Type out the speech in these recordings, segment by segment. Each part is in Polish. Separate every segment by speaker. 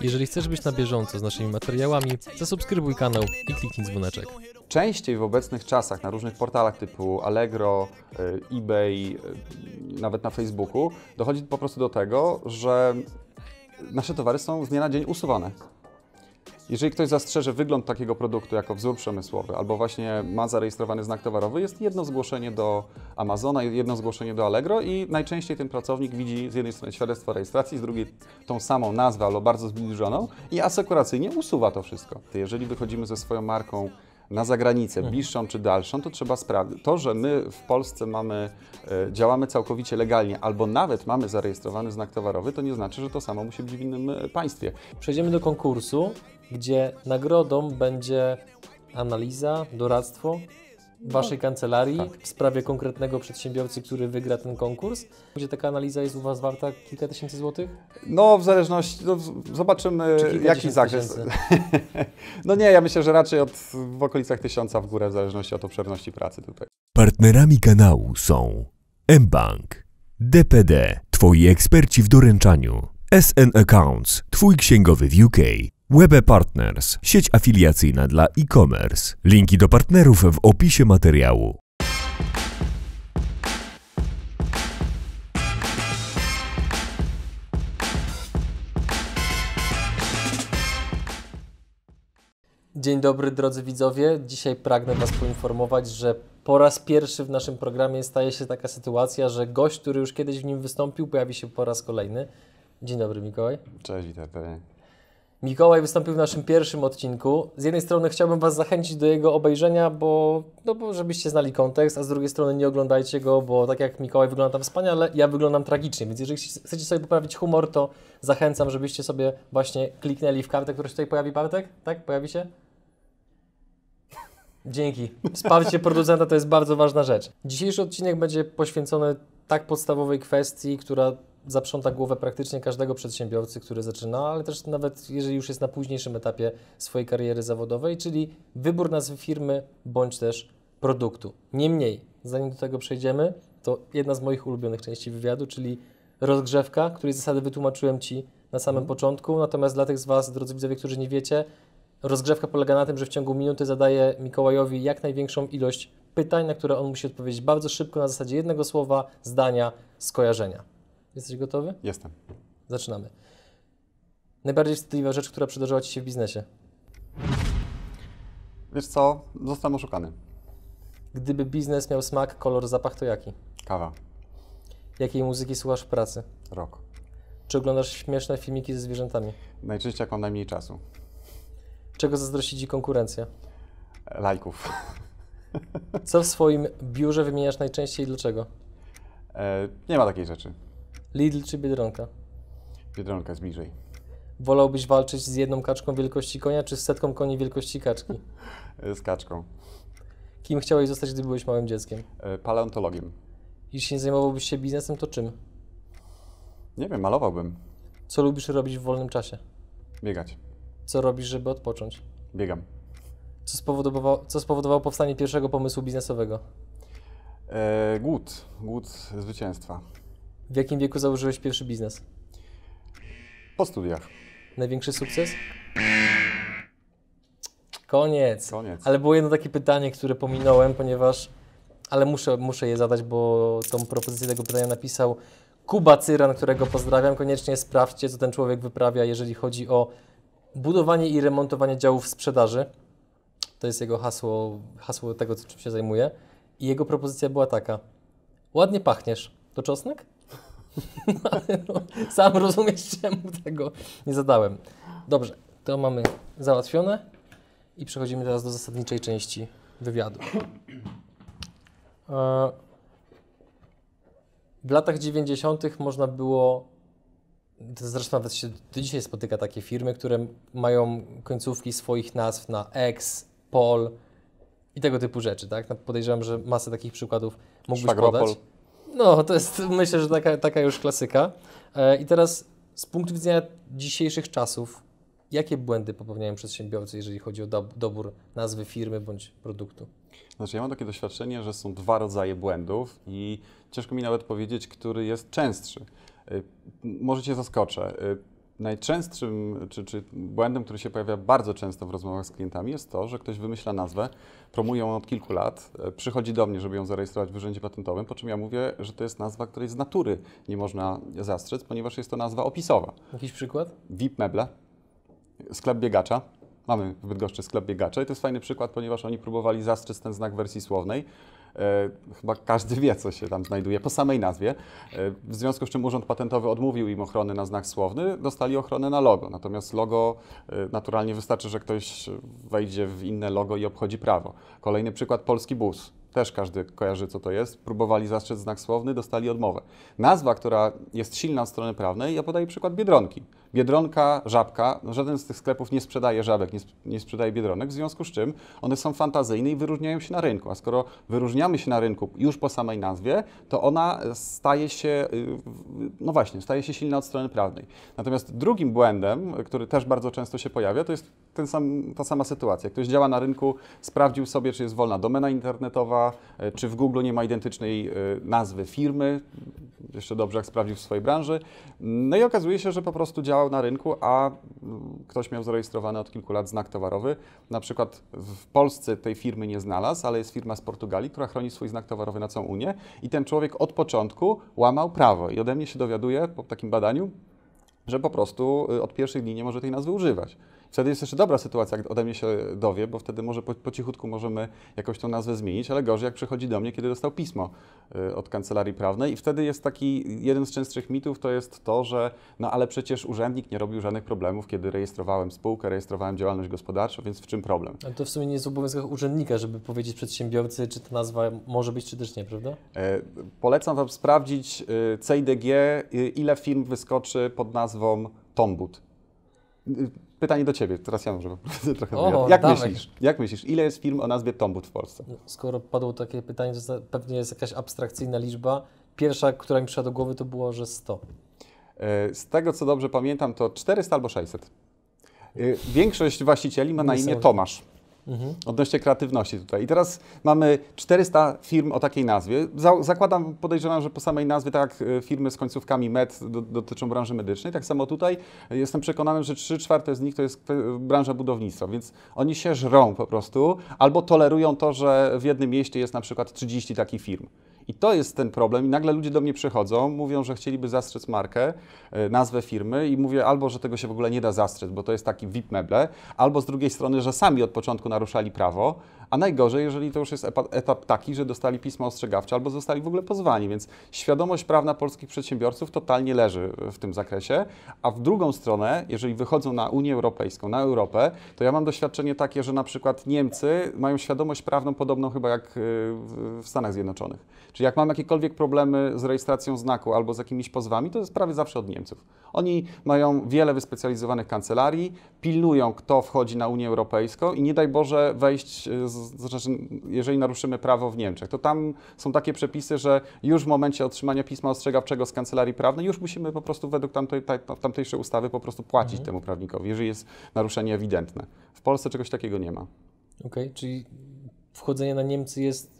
Speaker 1: Jeżeli chcesz być na bieżąco z naszymi materiałami, zasubskrybuj kanał i kliknij dzwoneczek.
Speaker 2: Częściej w obecnych czasach na różnych portalach typu Allegro, y, eBay, y, nawet na Facebooku dochodzi po prostu do tego, że nasze towary są z dnia na dzień usuwane. Jeżeli ktoś zastrzeże wygląd takiego produktu jako wzór przemysłowy albo właśnie ma zarejestrowany znak towarowy, jest jedno zgłoszenie do Amazona, jedno zgłoszenie do Allegro i najczęściej ten pracownik widzi z jednej strony świadectwo rejestracji, z drugiej tą samą nazwę, albo bardzo zbliżoną i asekuracyjnie usuwa to wszystko. Jeżeli wychodzimy ze swoją marką na zagranicę, mhm. bliższą czy dalszą, to trzeba sprawdzić. To, że my w Polsce mamy, e, działamy całkowicie legalnie albo nawet mamy zarejestrowany znak towarowy, to nie znaczy, że to samo musi być w innym e, państwie. Przejdziemy do konkursu gdzie nagrodą będzie analiza,
Speaker 1: doradztwo Waszej no. kancelarii tak. w sprawie konkretnego przedsiębiorcy, który wygra ten
Speaker 2: konkurs? Gdzie taka analiza jest u Was warta kilka tysięcy złotych? No, w zależności, no, zobaczymy jaki zakres. no nie, ja myślę, że raczej od, w okolicach tysiąca w górę, w zależności od obszerności pracy tutaj. Partnerami kanału są mBank, DPD, Twoi eksperci w doręczaniu, SN Accounts, Twój księgowy w UK, Webe Partners, sieć afiliacyjna dla e-commerce. Linki do partnerów w opisie materiału.
Speaker 1: Dzień dobry drodzy widzowie. Dzisiaj pragnę Was poinformować, że po raz pierwszy w naszym programie staje się taka sytuacja, że gość, który już kiedyś w nim wystąpił, pojawi się po raz kolejny. Dzień dobry Mikołaj. Cześć, witam. Mikołaj wystąpił w naszym pierwszym odcinku. Z jednej strony chciałbym Was zachęcić do jego obejrzenia, bo, no bo żebyście znali kontekst, a z drugiej strony nie oglądajcie go, bo tak jak Mikołaj wygląda tam wspaniale, ja wyglądam tragicznie, więc jeżeli chcecie sobie poprawić humor, to zachęcam, żebyście sobie właśnie kliknęli w kartę, która się tutaj pojawi, Bartek? Tak? Pojawi się? Dzięki. Wsparcie producenta to jest bardzo ważna rzecz. Dzisiejszy odcinek będzie poświęcony tak podstawowej kwestii, która zaprząta głowę praktycznie każdego przedsiębiorcy, który zaczyna, ale też nawet jeżeli już jest na późniejszym etapie swojej kariery zawodowej, czyli wybór nazwy firmy bądź też produktu. Niemniej, zanim do tego przejdziemy, to jedna z moich ulubionych części wywiadu, czyli rozgrzewka, której zasady wytłumaczyłem Ci na samym mm. początku. Natomiast dla tych z Was, drodzy widzowie, którzy nie wiecie, rozgrzewka polega na tym, że w ciągu minuty zadaję Mikołajowi jak największą ilość pytań, na które on musi odpowiedzieć bardzo szybko, na zasadzie jednego słowa, zdania, skojarzenia. Jesteś gotowy? Jestem. Zaczynamy. Najbardziej wstydliwa rzecz, która przydarzyła Ci się w biznesie? Wiesz co, zostałem oszukany. Gdyby biznes miał smak, kolor, zapach, to jaki? Kawa. Jakiej muzyki słuchasz w pracy? Rock. Czy oglądasz śmieszne filmiki ze zwierzętami? Najczęściej jak mam najmniej czasu. Czego zazdrości Ci konkurencja? Lajków. Co w swoim biurze wymieniasz najczęściej i dlaczego? E,
Speaker 2: nie ma takiej rzeczy.
Speaker 1: Lidl czy Biedronka?
Speaker 2: Biedronka zbliżej.
Speaker 1: Wolałbyś walczyć z jedną kaczką wielkości konia, czy z setką koni wielkości kaczki?
Speaker 2: z kaczką.
Speaker 1: Kim chciałeś zostać, gdy byłeś małym dzieckiem?
Speaker 2: E, paleontologiem.
Speaker 1: Jeśli nie zajmowałbyś się biznesem, to czym?
Speaker 2: Nie wiem, malowałbym.
Speaker 1: Co lubisz robić w wolnym czasie? Biegać. Co robisz, żeby odpocząć? Biegam. Co spowodowało, co spowodowało powstanie pierwszego pomysłu biznesowego?
Speaker 2: Eee, głód. Głód zwycięstwa.
Speaker 1: W jakim wieku założyłeś pierwszy biznes? Po studiach. Największy sukces? Koniec. Koniec. Ale było jedno takie pytanie, które pominąłem, ponieważ. Ale muszę, muszę je zadać, bo tą propozycję tego pytania napisał Kuba Cyran, którego pozdrawiam. Koniecznie sprawdźcie, co ten człowiek wyprawia, jeżeli chodzi o budowanie i remontowanie działów sprzedaży. To jest jego hasło, hasło tego, czym się zajmuje. I jego propozycja była taka. Ładnie pachniesz. To czosnek? No, sam rozumiesz, czemu tego nie zadałem. Dobrze, to mamy załatwione i przechodzimy teraz do zasadniczej części wywiadu. E, w latach 90. można było. Zresztą nawet się do dzisiaj spotyka takie firmy, które mają końcówki swoich nazw na ex, pol i tego typu rzeczy. Tak? No, podejrzewam, że masę takich przykładów mógłbyś Szwagropol. podać. No, to jest myślę, że taka, taka już klasyka. E, I teraz z punktu widzenia dzisiejszych czasów, jakie błędy popełniają przedsiębiorcy, jeżeli chodzi o dobór nazwy firmy bądź produktu?
Speaker 2: Znaczy, ja mam takie doświadczenie, że są dwa rodzaje błędów i ciężko mi nawet powiedzieć, który jest częstszy. E, może cię zaskoczę. E, najczęstszym, czy, czy błędem, który się pojawia bardzo często w rozmowach z klientami, jest to, że ktoś wymyśla nazwę, promuje ją od kilku lat, e, przychodzi do mnie, żeby ją zarejestrować w urzędzie patentowym, po czym ja mówię, że to jest nazwa, której z natury nie można zastrzec, ponieważ jest to nazwa opisowa. Jakiś przykład? VIP meble, sklep biegacza. Mamy w Bydgoszczy sklep biegacza i to jest fajny przykład, ponieważ oni próbowali zastrzec ten znak wersji słownej E, chyba każdy wie, co się tam znajduje po samej nazwie. E, w związku z czym Urząd Patentowy odmówił im ochrony na znak słowny, dostali ochronę na logo. Natomiast logo e, naturalnie wystarczy, że ktoś wejdzie w inne logo i obchodzi prawo. Kolejny przykład polski bus też każdy kojarzy, co to jest. Próbowali zastrzec znak słowny, dostali odmowę. Nazwa, która jest silna od strony prawnej, ja podaję przykład Biedronki. Biedronka, Żabka, no żaden z tych sklepów nie sprzedaje żabek, nie, sp nie sprzedaje biedronek, w związku z czym one są fantazyjne i wyróżniają się na rynku. A skoro wyróżniamy się na rynku już po samej nazwie, to ona staje się, y, no właśnie, staje się silna od strony prawnej. Natomiast drugim błędem, który też bardzo często się pojawia, to jest ten sam, ta sama sytuacja. Ktoś działa na rynku, sprawdził sobie, czy jest wolna domena internetowa, e, czy w Google nie ma identycznej e, nazwy firmy, jeszcze dobrze jak sprawdził w swojej branży, no i okazuje się, że po prostu działa działał na rynku, a mm, ktoś miał zarejestrowany od kilku lat znak towarowy. Na przykład w Polsce tej firmy nie znalazł, ale jest firma z Portugalii, która chroni swój znak towarowy na całą Unię i ten człowiek od początku łamał prawo. I ode mnie się dowiaduje po takim badaniu, że po prostu y, od pierwszych dni nie może tej nazwy używać. Wtedy jest jeszcze dobra sytuacja, jak ode mnie się dowie, bo wtedy może po, po cichutku możemy jakoś tą nazwę zmienić, ale gorzej, jak przychodzi do mnie, kiedy dostał pismo y, od kancelarii prawnej i wtedy jest taki jeden z częstszych mitów, to jest to, że no ale przecież urzędnik nie robił żadnych problemów, kiedy rejestrowałem spółkę, rejestrowałem działalność gospodarczą, więc w czym problem?
Speaker 1: Ale to w sumie nie jest obowiązek urzędnika, żeby powiedzieć przedsiębiorcy, czy ta nazwa może być, czy też nie, prawda?
Speaker 2: E, polecam Wam sprawdzić y, CIDG, y, ile firm wyskoczy pod nazwą Tombud Pytanie do Ciebie, teraz ja może trochę o, jak, myślisz, jak myślisz, ile jest firm o nazwie Tombut w Polsce?
Speaker 1: No, skoro padło takie pytanie, to pewnie jest jakaś abstrakcyjna liczba. Pierwsza, która mi przyszła do głowy, to było, że 100.
Speaker 2: E, z tego, co dobrze pamiętam, to 400 albo 600. E, większość właścicieli ma na imię Tomasz mhm. odnośnie kreatywności tutaj. I teraz mamy 400 firm o takiej nazwie. Za, zakładam, podejrzewam, że po samej nazwie, tak jak e, firmy z końcówkami MED do, dotyczą branży medycznej, tak samo tutaj jestem przekonany, że 3 czwarte z nich to jest branża budownictwa, więc oni się żrą po prostu albo tolerują to, że w jednym mieście jest na przykład 30 takich firm. I to jest ten problem. I nagle ludzie do mnie przychodzą, mówią, że chcieliby zastrzec markę, e, nazwę firmy i mówię albo, że tego się w ogóle nie da zastrzec, bo to jest taki VIP meble, albo z drugiej strony, że sami od początku naruszali prawo, a najgorzej, jeżeli to już jest etap taki, że dostali pisma ostrzegawcze albo zostali w ogóle pozwani, więc świadomość prawna polskich przedsiębiorców totalnie leży w tym zakresie, a w drugą stronę, jeżeli wychodzą na Unię Europejską, na Europę, to ja mam doświadczenie takie, że na przykład Niemcy mają świadomość prawną podobną chyba jak y, w Stanach Zjednoczonych. Czyli jak mam jakiekolwiek problemy z rejestracją znaku albo z jakimiś pozwami, to jest prawie zawsze od Niemców. Oni mają wiele wyspecjalizowanych kancelarii, pilnują, kto wchodzi na Unię Europejską i nie daj Boże wejść y, z znaczy, jeżeli naruszymy prawo w Niemczech, to tam są takie przepisy, że już w momencie otrzymania pisma ostrzegawczego z kancelarii prawnej, już musimy po prostu według tamtej, tamtejszej ustawy po prostu płacić mhm. temu prawnikowi, jeżeli jest naruszenie ewidentne. W Polsce czegoś takiego nie ma.
Speaker 1: Okej, okay, czyli wchodzenie na Niemcy jest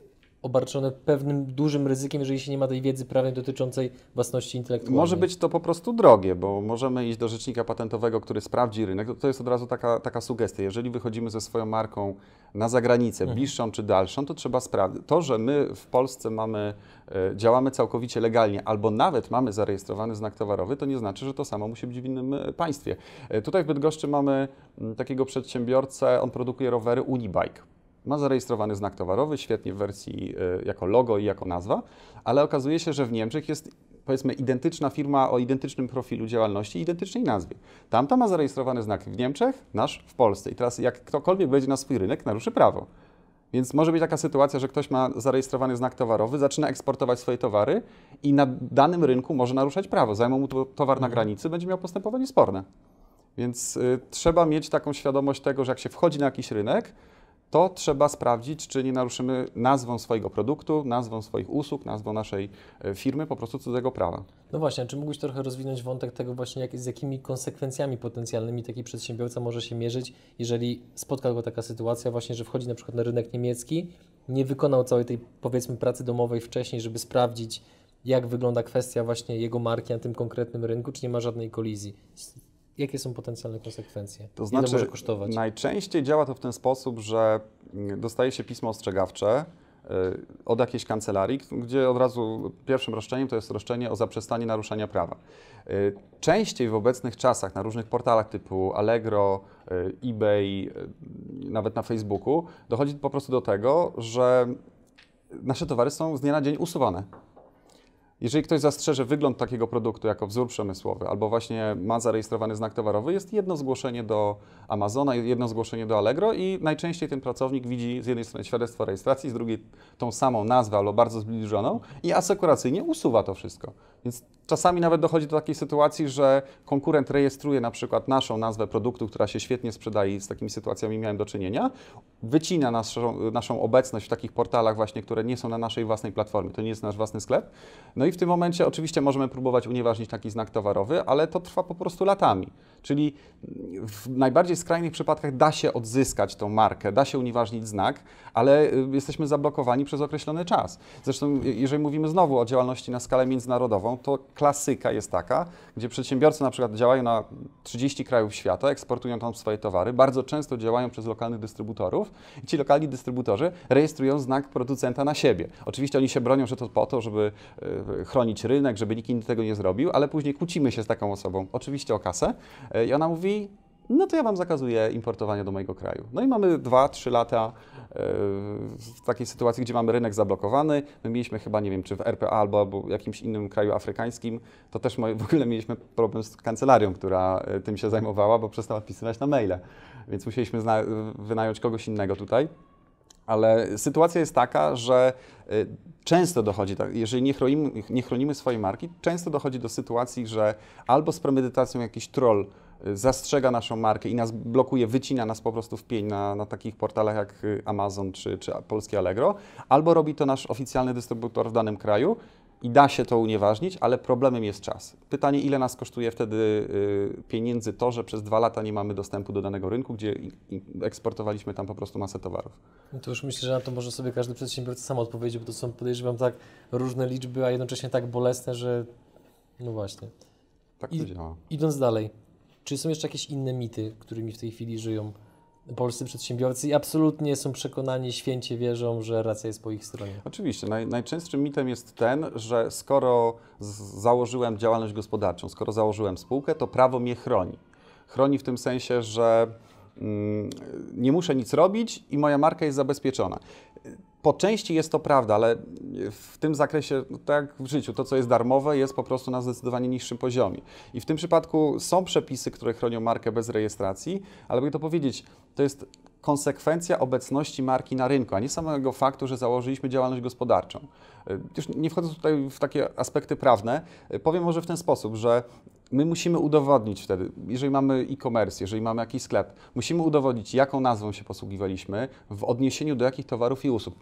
Speaker 1: obarczone pewnym dużym ryzykiem, jeżeli się nie ma tej wiedzy prawnej dotyczącej własności intelektualnej. Może
Speaker 2: być to po prostu drogie, bo możemy iść do rzecznika patentowego, który sprawdzi rynek. To jest od razu taka, taka sugestia. Jeżeli wychodzimy ze swoją marką na zagranicę, mhm. bliższą czy dalszą, to trzeba sprawdzić. To, że my w Polsce mamy, e, działamy całkowicie legalnie albo nawet mamy zarejestrowany znak towarowy, to nie znaczy, że to samo musi być w innym e, państwie. E, tutaj w Bydgoszczy mamy takiego przedsiębiorcę, on produkuje rowery Unibike ma zarejestrowany znak towarowy, świetnie w wersji y, jako logo i jako nazwa, ale okazuje się, że w Niemczech jest powiedzmy identyczna firma o identycznym profilu działalności, identycznej nazwie. Tamta ma zarejestrowany znak w Niemczech, nasz w Polsce. I teraz jak ktokolwiek będzie na swój rynek, naruszy prawo. Więc może być taka sytuacja, że ktoś ma zarejestrowany znak towarowy, zaczyna eksportować swoje towary i na danym rynku może naruszać prawo. Zajmą mu towar na mhm. granicy, będzie miał postępowanie sporne. Więc y, trzeba mieć taką świadomość tego, że jak się wchodzi na jakiś rynek, to trzeba sprawdzić, czy nie naruszymy nazwą swojego produktu, nazwą swoich usług, nazwą naszej e, firmy, po prostu cudzego prawa.
Speaker 1: No właśnie, czy mógłbyś trochę rozwinąć wątek tego właśnie, jak, z jakimi konsekwencjami potencjalnymi taki przedsiębiorca może się mierzyć, jeżeli spotka go taka sytuacja właśnie, że wchodzi na przykład na rynek niemiecki, nie wykonał całej tej powiedzmy pracy domowej wcześniej, żeby sprawdzić, jak wygląda kwestia właśnie jego marki na tym konkretnym rynku, czy nie ma żadnej kolizji Jakie są potencjalne konsekwencje? To znaczy, Ile może kosztować?
Speaker 2: Najczęściej działa to w ten sposób, że mm, dostaje się pismo ostrzegawcze y, od jakiejś kancelarii, gdzie od razu pierwszym roszczeniem to jest roszczenie o zaprzestanie naruszenia prawa. Y, częściej w obecnych czasach na różnych portalach typu Allegro, y, eBay, nawet na Facebooku dochodzi po prostu do tego, że nasze towary są z dnia na dzień usuwane jeżeli ktoś zastrzeże wygląd takiego produktu jako wzór przemysłowy, albo właśnie ma zarejestrowany znak towarowy, jest jedno zgłoszenie do Amazona, jedno zgłoszenie do Allegro i najczęściej ten pracownik widzi z jednej strony świadectwo rejestracji, z drugiej tą samą nazwę albo bardzo zbliżoną i asekuracyjnie usuwa to wszystko. Więc czasami nawet dochodzi do takiej sytuacji, że konkurent rejestruje na przykład naszą nazwę produktu, która się świetnie sprzedaje i z takimi sytuacjami miałem do czynienia, wycina naszą, naszą obecność w takich portalach właśnie, które nie są na naszej własnej platformie, to nie jest nasz własny sklep, no i w tym momencie oczywiście możemy próbować unieważnić taki znak towarowy, ale to trwa po prostu latami. Czyli w najbardziej skrajnych przypadkach da się odzyskać tą markę, da się unieważnić znak, ale y, jesteśmy zablokowani przez określony czas. Zresztą, y, jeżeli mówimy znowu o działalności na skalę międzynarodową, to klasyka jest taka, gdzie przedsiębiorcy na przykład działają na 30 krajów świata, eksportują tam swoje towary, bardzo często działają przez lokalnych dystrybutorów i ci lokalni dystrybutorzy rejestrują znak producenta na siebie. Oczywiście oni się bronią, że to po to, żeby y, chronić rynek, żeby nikt inny tego nie zrobił, ale później kłócimy się z taką osobą, oczywiście o kasę, e, i ona mówi, no to ja wam zakazuję importowania do mojego kraju. No i mamy 2-3 lata e, w takiej sytuacji, gdzie mamy rynek zablokowany. My mieliśmy chyba, nie wiem, czy w RPA albo, albo w jakimś innym kraju afrykańskim, to też w ogóle mieliśmy problem z kancelarią, która e, tym się zajmowała, bo przestała pisywać na maile, więc musieliśmy wynająć kogoś innego tutaj. Ale sytuacja jest taka, że y, często dochodzi, jeżeli nie chronimy, nie chronimy swojej marki, często dochodzi do sytuacji, że albo z premedytacją jakiś troll y, zastrzega naszą markę i nas blokuje, wycina nas po prostu w pień na, na takich portalach jak y, Amazon czy, czy polskie Allegro, albo robi to nasz oficjalny dystrybutor w danym kraju i da się to unieważnić, ale problemem jest czas. Pytanie, ile nas kosztuje wtedy y, pieniędzy to, że przez dwa lata nie mamy dostępu do danego rynku, gdzie eksportowaliśmy tam po prostu masę towarów.
Speaker 1: No to już myślę, że na to może sobie każdy przedsiębiorca sam odpowiedzieć, bo to są podejrzewam tak różne liczby, a jednocześnie tak bolesne, że no właśnie. Tak to I, działa. Idąc dalej, czy są jeszcze jakieś inne mity, którymi w tej chwili żyją polscy przedsiębiorcy i absolutnie są przekonani, święcie wierzą, że racja jest po ich stronie.
Speaker 2: Oczywiście. Naj, najczęstszym mitem jest ten, że skoro założyłem działalność gospodarczą, skoro założyłem spółkę, to prawo mnie chroni. Chroni w tym sensie, że mm, nie muszę nic robić i moja marka jest zabezpieczona. Po części jest to prawda, ale w tym zakresie, no tak jak w życiu, to co jest darmowe jest po prostu na zdecydowanie niższym poziomie. I w tym przypadku są przepisy, które chronią markę bez rejestracji, ale by to powiedzieć, to jest konsekwencja obecności marki na rynku, a nie samego faktu, że założyliśmy działalność gospodarczą. Y, już nie wchodząc tutaj w takie aspekty prawne, y, powiem może w ten sposób, że My musimy udowodnić wtedy, jeżeli mamy e-commerce, jeżeli mamy jakiś sklep, musimy udowodnić, jaką nazwą się posługiwaliśmy w odniesieniu do jakich towarów i usług.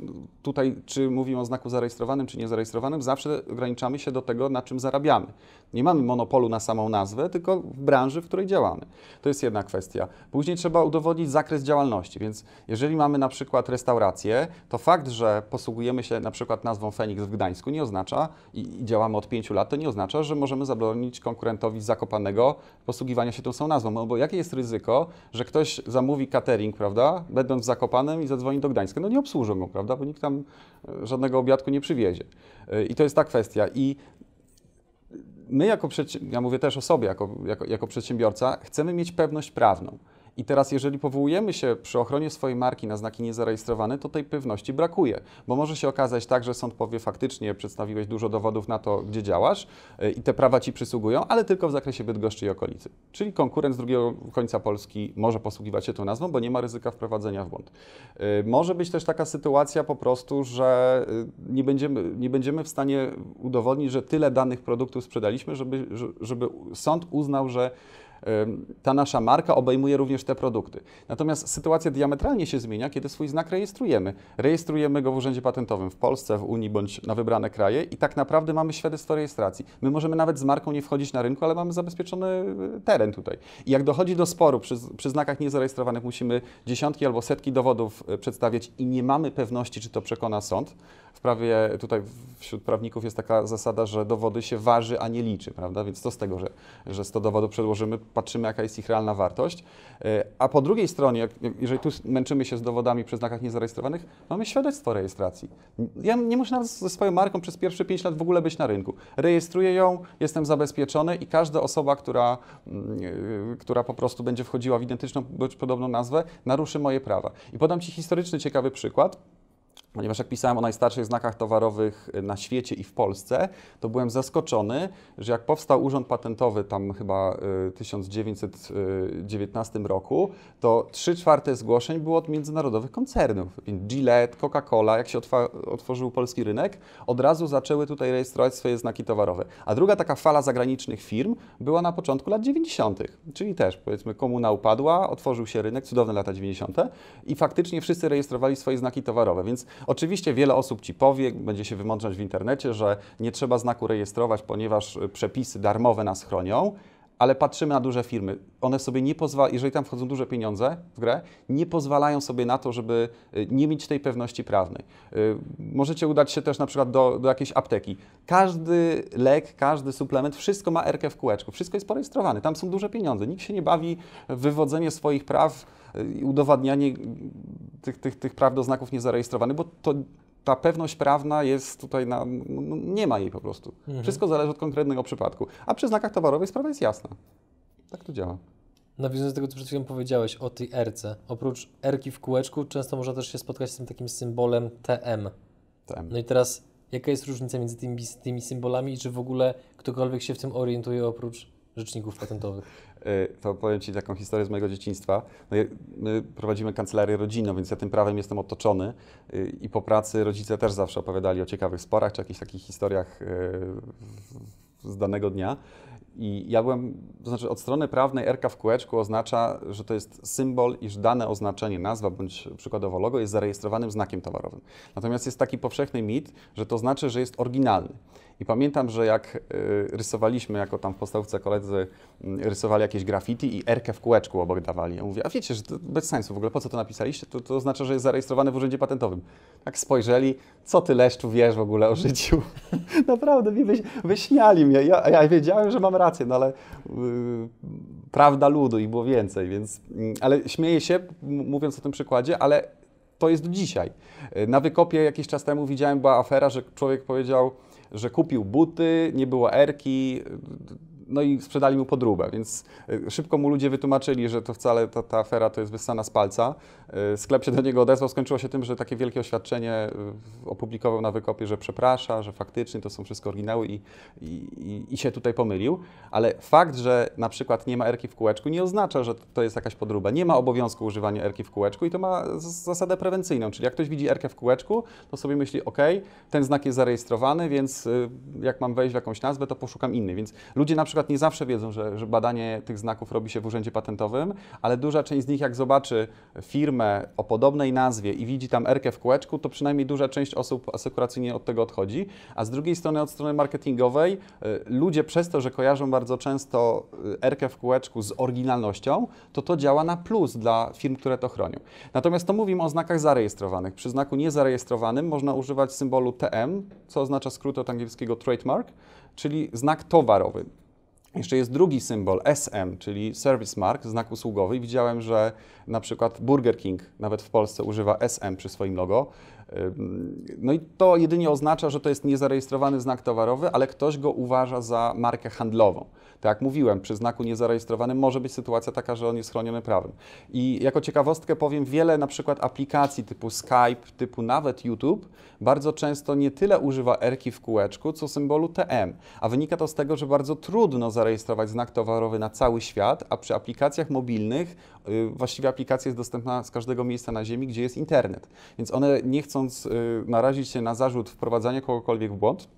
Speaker 2: Tutaj, czy mówimy o znaku zarejestrowanym, czy niezarejestrowanym, zawsze ograniczamy się do tego, na czym zarabiamy. Nie mamy monopolu na samą nazwę, tylko w branży, w której działamy. To jest jedna kwestia. Później trzeba udowodnić zakres działalności, więc jeżeli mamy na przykład restaurację, to fakt, że posługujemy się na przykład nazwą Feniks w Gdańsku nie oznacza, i działamy od pięciu lat, to nie oznacza, że możemy zabronić konkurentowi Piotrkowi Zakopanego posługiwania się tą samą nazwą. No bo jakie jest ryzyko, że ktoś zamówi catering, prawda, będąc zakopanym i zadzwoni do Gdańska? No nie obsłużą go, prawda, bo nikt tam e, żadnego obiadku nie przywiezie. E, I to jest ta kwestia. I my jako, ja mówię też o sobie jako, jako, jako przedsiębiorca, chcemy mieć pewność prawną. I teraz, jeżeli powołujemy się przy ochronie swojej marki na znaki niezarejestrowane, to tej pewności brakuje, bo może się okazać tak, że sąd powie faktycznie przedstawiłeś dużo dowodów na to, gdzie działasz y, i te prawa ci przysługują, ale tylko w zakresie Bydgoszczy i okolicy. Czyli konkurent z drugiego końca Polski może posługiwać się tą nazwą, bo nie ma ryzyka wprowadzenia w błąd. Y, może być też taka sytuacja po prostu, że y, nie będziemy, nie będziemy w stanie udowodnić, że tyle danych produktów sprzedaliśmy, żeby, żeby sąd uznał, że ta nasza marka obejmuje również te produkty. Natomiast sytuacja diametralnie się zmienia, kiedy swój znak rejestrujemy. Rejestrujemy go w Urzędzie Patentowym w Polsce, w Unii bądź na wybrane kraje i tak naprawdę mamy świadectwo rejestracji. My możemy nawet z marką nie wchodzić na rynku, ale mamy zabezpieczony e, teren tutaj. I jak dochodzi do sporu przy, przy znakach niezarejestrowanych, musimy dziesiątki albo setki dowodów e, przedstawiać i nie mamy pewności, czy to przekona sąd, w prawie tutaj wśród prawników jest taka zasada, że dowody się waży, a nie liczy, prawda? Więc to z tego, że, że 100 dowodów przedłożymy, patrzymy, jaka jest ich realna wartość. E, a po drugiej stronie, jeżeli tu męczymy się z dowodami przy znakach niezarejestrowanych, mamy świadectwo rejestracji. Ja nie muszę nawet ze swoją marką przez pierwsze 5 lat w ogóle być na rynku. Rejestruję ją, jestem zabezpieczony i każda osoba, która, e, która po prostu będzie wchodziła w identyczną bądź podobną nazwę, naruszy moje prawa. I podam Ci historyczny ciekawy przykład. Ponieważ jak pisałem o najstarszych znakach towarowych y, na świecie i w Polsce, to byłem zaskoczony, że jak powstał Urząd Patentowy tam chyba y, w 1919 y, roku, to 3 czwarte zgłoszeń było od międzynarodowych koncernów. Gillette, Coca-Cola, jak się otworzył polski rynek, od razu zaczęły tutaj rejestrować swoje znaki towarowe. A druga taka fala zagranicznych firm była na początku lat 90., czyli też powiedzmy komuna upadła, otworzył się rynek, cudowne lata 90. i faktycznie wszyscy rejestrowali swoje znaki towarowe, więc Oczywiście wiele osób ci powie, będzie się wymączać w internecie, że nie trzeba znaku rejestrować, ponieważ y, przepisy darmowe nas chronią ale patrzymy na duże firmy. One sobie nie pozwalają, jeżeli tam wchodzą duże pieniądze w grę, nie pozwalają sobie na to, żeby y, nie mieć tej pewności prawnej. Y, możecie udać się też na przykład do, do jakiejś apteki. Każdy lek, każdy suplement, wszystko ma RK w kółeczku, wszystko jest porejestrowane, tam są duże pieniądze. Nikt się nie bawi w wywodzenie swoich praw y, i udowadnianie tych, tych, tych praw do znaków niezarejestrowanych, bo to ta pewność prawna jest tutaj na, no, nie ma jej po prostu. Mhm. Wszystko zależy od konkretnego przypadku. A przy znakach towarowych sprawa jest jasna. Tak to działa. Nawiązując do tego, co przed chwilą
Speaker 1: powiedziałeś o tej erce, oprócz erki w kółeczku, często można też się spotkać z tym takim symbolem TM. TM. No i teraz, jaka jest różnica między tymi, tymi symbolami i czy w ogóle ktokolwiek się w tym orientuje oprócz rzeczników patentowych?
Speaker 2: Y, to powiem Ci taką historię z mojego dzieciństwa. No my prowadzimy kancelarię rodzinną, więc ja tym prawem jestem otoczony y, i po pracy rodzice też zawsze opowiadali o ciekawych sporach czy jakichś takich historiach y, z danego dnia. I ja byłem, to znaczy od strony prawnej RK w kółeczku oznacza, że to jest symbol, iż dane oznaczenie, nazwa bądź przykładowo logo jest zarejestrowanym znakiem towarowym. Natomiast jest taki powszechny mit, że to znaczy, że jest oryginalny. I pamiętam, że jak y, rysowaliśmy, jako tam w podstawce koledzy mm, rysowali jakieś graffiti i erkę w kółeczku obok dawali. Ja mówię, a wiecie, że to bez sensu, w ogóle po co to napisaliście? To, to oznacza, że jest zarejestrowany w Urzędzie Patentowym. Tak spojrzeli, co ty leszczu wiesz w ogóle o życiu? Naprawdę, mi wyśmiali mnie. Ja, ja, wiedziałem, że mam rację, no ale y, prawda ludu i było więcej, więc... Mm, ale śmieję się, mówiąc o tym przykładzie, ale to jest do dzisiaj. Y, na wykopie jakiś czas temu widziałem, była afera, że człowiek powiedział, że kupił buty, nie było erki, no i sprzedali mu podróbę, więc y, szybko mu ludzie wytłumaczyli, że to wcale ta, ta afera to jest wyssana z palca. Y, sklep się do niego odezwał, skończyło się tym, że takie wielkie oświadczenie y, opublikował na wykopie, że przeprasza, że faktycznie to są wszystko oryginały i, i, i się tutaj pomylił, ale fakt, że na przykład nie ma erki w kółeczku nie oznacza, że to jest jakaś podróba. Nie ma obowiązku używania erki w kółeczku i to ma zasadę prewencyjną, czyli jak ktoś widzi erkę w kółeczku, to sobie myśli, ok, ten znak jest zarejestrowany, więc jak mam wejść w jakąś nazwę, to poszukam inny, więc ludzie na przykład przykład nie zawsze wiedzą, że, że, badanie tych znaków robi się w urzędzie patentowym, ale duża część z nich, jak zobaczy firmę o podobnej nazwie i widzi tam erkę w kółeczku, to przynajmniej duża część osób asekuracyjnie od tego odchodzi. A z drugiej strony, od strony marketingowej, y, ludzie przez to, że kojarzą bardzo często y, erkę w kółeczku z oryginalnością, to to działa na plus dla firm, które to chronią. Natomiast to mówimy o znakach zarejestrowanych. Przy znaku niezarejestrowanym można używać symbolu TM, co oznacza skrót od angielskiego trademark, czyli znak towarowy. Jeszcze jest drugi symbol SM, czyli Service Mark, znak usługowy. Widziałem, że na przykład Burger King nawet w Polsce używa SM przy swoim logo. No i to jedynie oznacza, że to jest niezarejestrowany znak towarowy, ale ktoś go uważa za markę handlową. Tak jak mówiłem, przy znaku niezarejestrowanym może być sytuacja taka, że on jest chroniony prawem. I jako ciekawostkę powiem, wiele na przykład aplikacji typu Skype, typu nawet YouTube, bardzo często nie tyle używa erki w kółeczku, co symbolu TM. A wynika to z tego, że bardzo trudno zarejestrować znak towarowy na cały świat, a przy aplikacjach mobilnych y, właściwie aplikacja jest dostępna z każdego miejsca na Ziemi, gdzie jest internet. Więc one nie chcąc y, narazić się na zarzut wprowadzania kogokolwiek w błąd,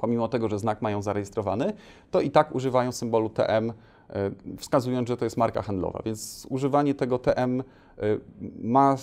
Speaker 2: pomimo tego, że znak mają zarejestrowany, to i tak używają symbolu TM, e, wskazując, że to jest marka handlowa. Więc używanie tego TM e, ma,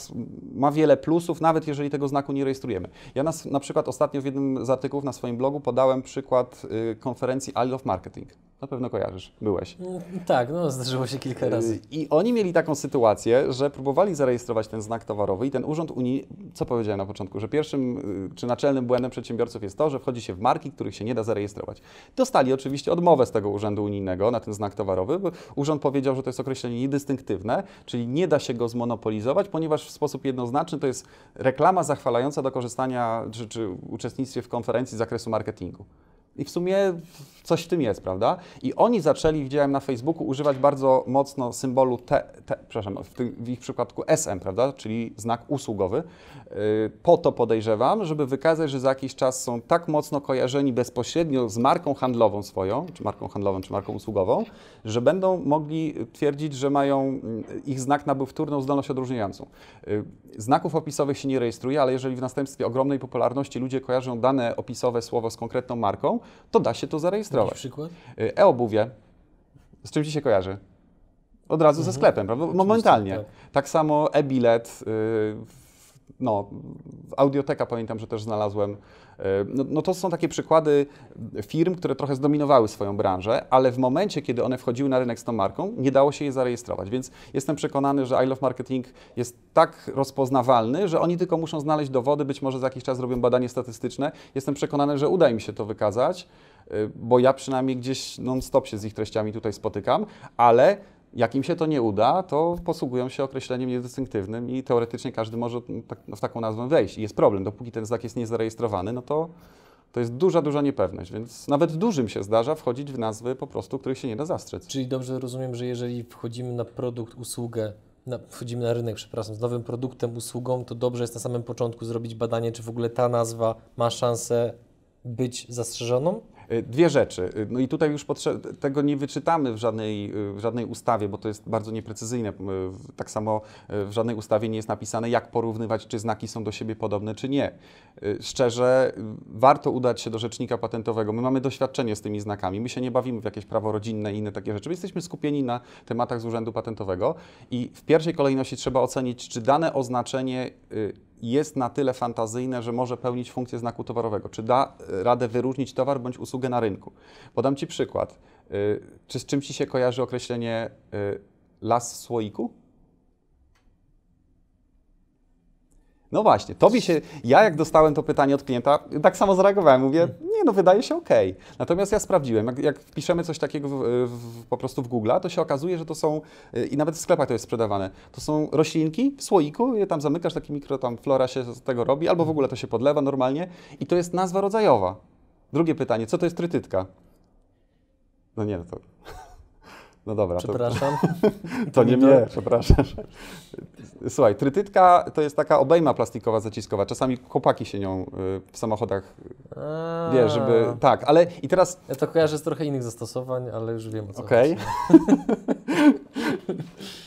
Speaker 2: ma wiele plusów, nawet jeżeli tego znaku nie rejestrujemy. Ja na, na przykład ostatnio w jednym z artykułów na swoim blogu podałem przykład e, konferencji Isle of Marketing. Na pewno kojarzysz, byłeś.
Speaker 1: No, tak, no zdarzyło się kilka y, razy.
Speaker 2: I oni mieli taką sytuację, że próbowali zarejestrować ten znak towarowy i ten urząd Unii, co powiedziałem na początku, że pierwszym y, czy naczelnym błędem przedsiębiorców jest to, że wchodzi się w marki, których się nie da zarejestrować. Dostali oczywiście odmowę z tego urzędu unijnego na ten znak towarowy. Bo urząd powiedział, że to jest określenie niedystynktywne, czyli nie da się go zmonopolizować, ponieważ w sposób jednoznaczny to jest reklama zachwalająca do korzystania czy, czy uczestnictwie w konferencji z zakresu marketingu. I w sumie coś w tym jest, prawda? I oni zaczęli, widziałem na Facebooku, używać bardzo mocno symbolu T, T przepraszam, w, tym, w ich przypadku SM, prawda? Czyli znak usługowy. Y, po to podejrzewam, żeby wykazać, że za jakiś czas są tak mocno kojarzeni bezpośrednio z marką handlową swoją, czy marką handlową, czy marką usługową, że będą mogli twierdzić, że mają, y, ich znak nabył wtórną zdolność odróżniającą. Y, znaków opisowych się nie rejestruje, ale jeżeli w następstwie ogromnej popularności ludzie kojarzą dane opisowe słowo z konkretną marką, to da się to zarejestrować. przykład? E, e-obuwie. Z czym Ci się kojarzy? Od razu mhm. ze sklepem, prawda? Momentalnie. Tak. tak. samo e-bilet. Y no, audioteka pamiętam, że też znalazłem. E, no, no, to są takie przykłady firm, które trochę zdominowały swoją branżę, ale w momencie, kiedy one wchodziły na rynek z tą marką, nie dało się je zarejestrować. Więc jestem przekonany, że I Love Marketing jest tak rozpoznawalny, że oni tylko muszą znaleźć dowody, być może za jakiś czas zrobią badanie statystyczne. Jestem przekonany, że uda im się to wykazać, e, bo ja przynajmniej gdzieś non-stop się z ich treściami tutaj spotykam, ale jak im się to nie uda, to posługują się określeniem niedystynktywnym i teoretycznie każdy może tak, w taką nazwę wejść. I jest problem, dopóki ten znak jest niezarejestrowany, no to, to jest duża, duża niepewność, więc nawet dużym się zdarza wchodzić w nazwy po prostu, których się nie da zastrzec. Czyli dobrze rozumiem, że jeżeli wchodzimy na produkt, usługę,
Speaker 1: na, wchodzimy na rynek, przepraszam, z nowym produktem, usługą, to dobrze jest na samym początku zrobić badanie, czy w ogóle ta nazwa ma szansę być zastrzeżoną?
Speaker 2: E, dwie rzeczy. E, no i tutaj już tego nie wyczytamy w żadnej, e, w żadnej ustawie, bo to jest bardzo nieprecyzyjne. Tak samo w żadnej ustawie nie jest napisane, jak porównywać, czy znaki są do siebie podobne, czy nie. Szczerze, warto udać się do rzecznika patentowego. My mamy doświadczenie z tymi znakami. My się nie bawimy w jakieś prawo rodzinne i inne takie rzeczy. My jesteśmy skupieni na tematach z Urzędu Patentowego i w pierwszej kolejności trzeba ocenić, czy dane oznaczenie jest na tyle fantazyjne, że może pełnić funkcję znaku towarowego? Czy da e, radę wyróżnić towar bądź usługę na rynku? Podam Ci przykład. Y, czy z czym Ci się kojarzy określenie y, las w słoiku? No właśnie, tobie się, ja jak dostałem to pytanie od klienta, tak samo zareagowałem, mówię, nie no, wydaje się ok. Natomiast ja sprawdziłem, jak, jak wpiszemy coś takiego w, w, po prostu w Google, to się okazuje, że to są, y, i nawet w sklepach to jest sprzedawane, to są roślinki w słoiku, je tam zamykasz, taki mikro tam flora się z tego robi, albo w ogóle to się podlewa normalnie i to jest nazwa rodzajowa. Drugie pytanie, co to jest trytytka? No nie, no to no dobra. Przepraszam. To, to nie mnie, przepraszasz. Słuchaj, trytytka to jest taka obejma plastikowa, zaciskowa. Czasami chłopaki się nią y, w samochodach, A. wie, żeby... Tak, ale i teraz... Ja to kojarzę z trochę
Speaker 1: innych zastosowań, ale już wiem
Speaker 2: o co Okej.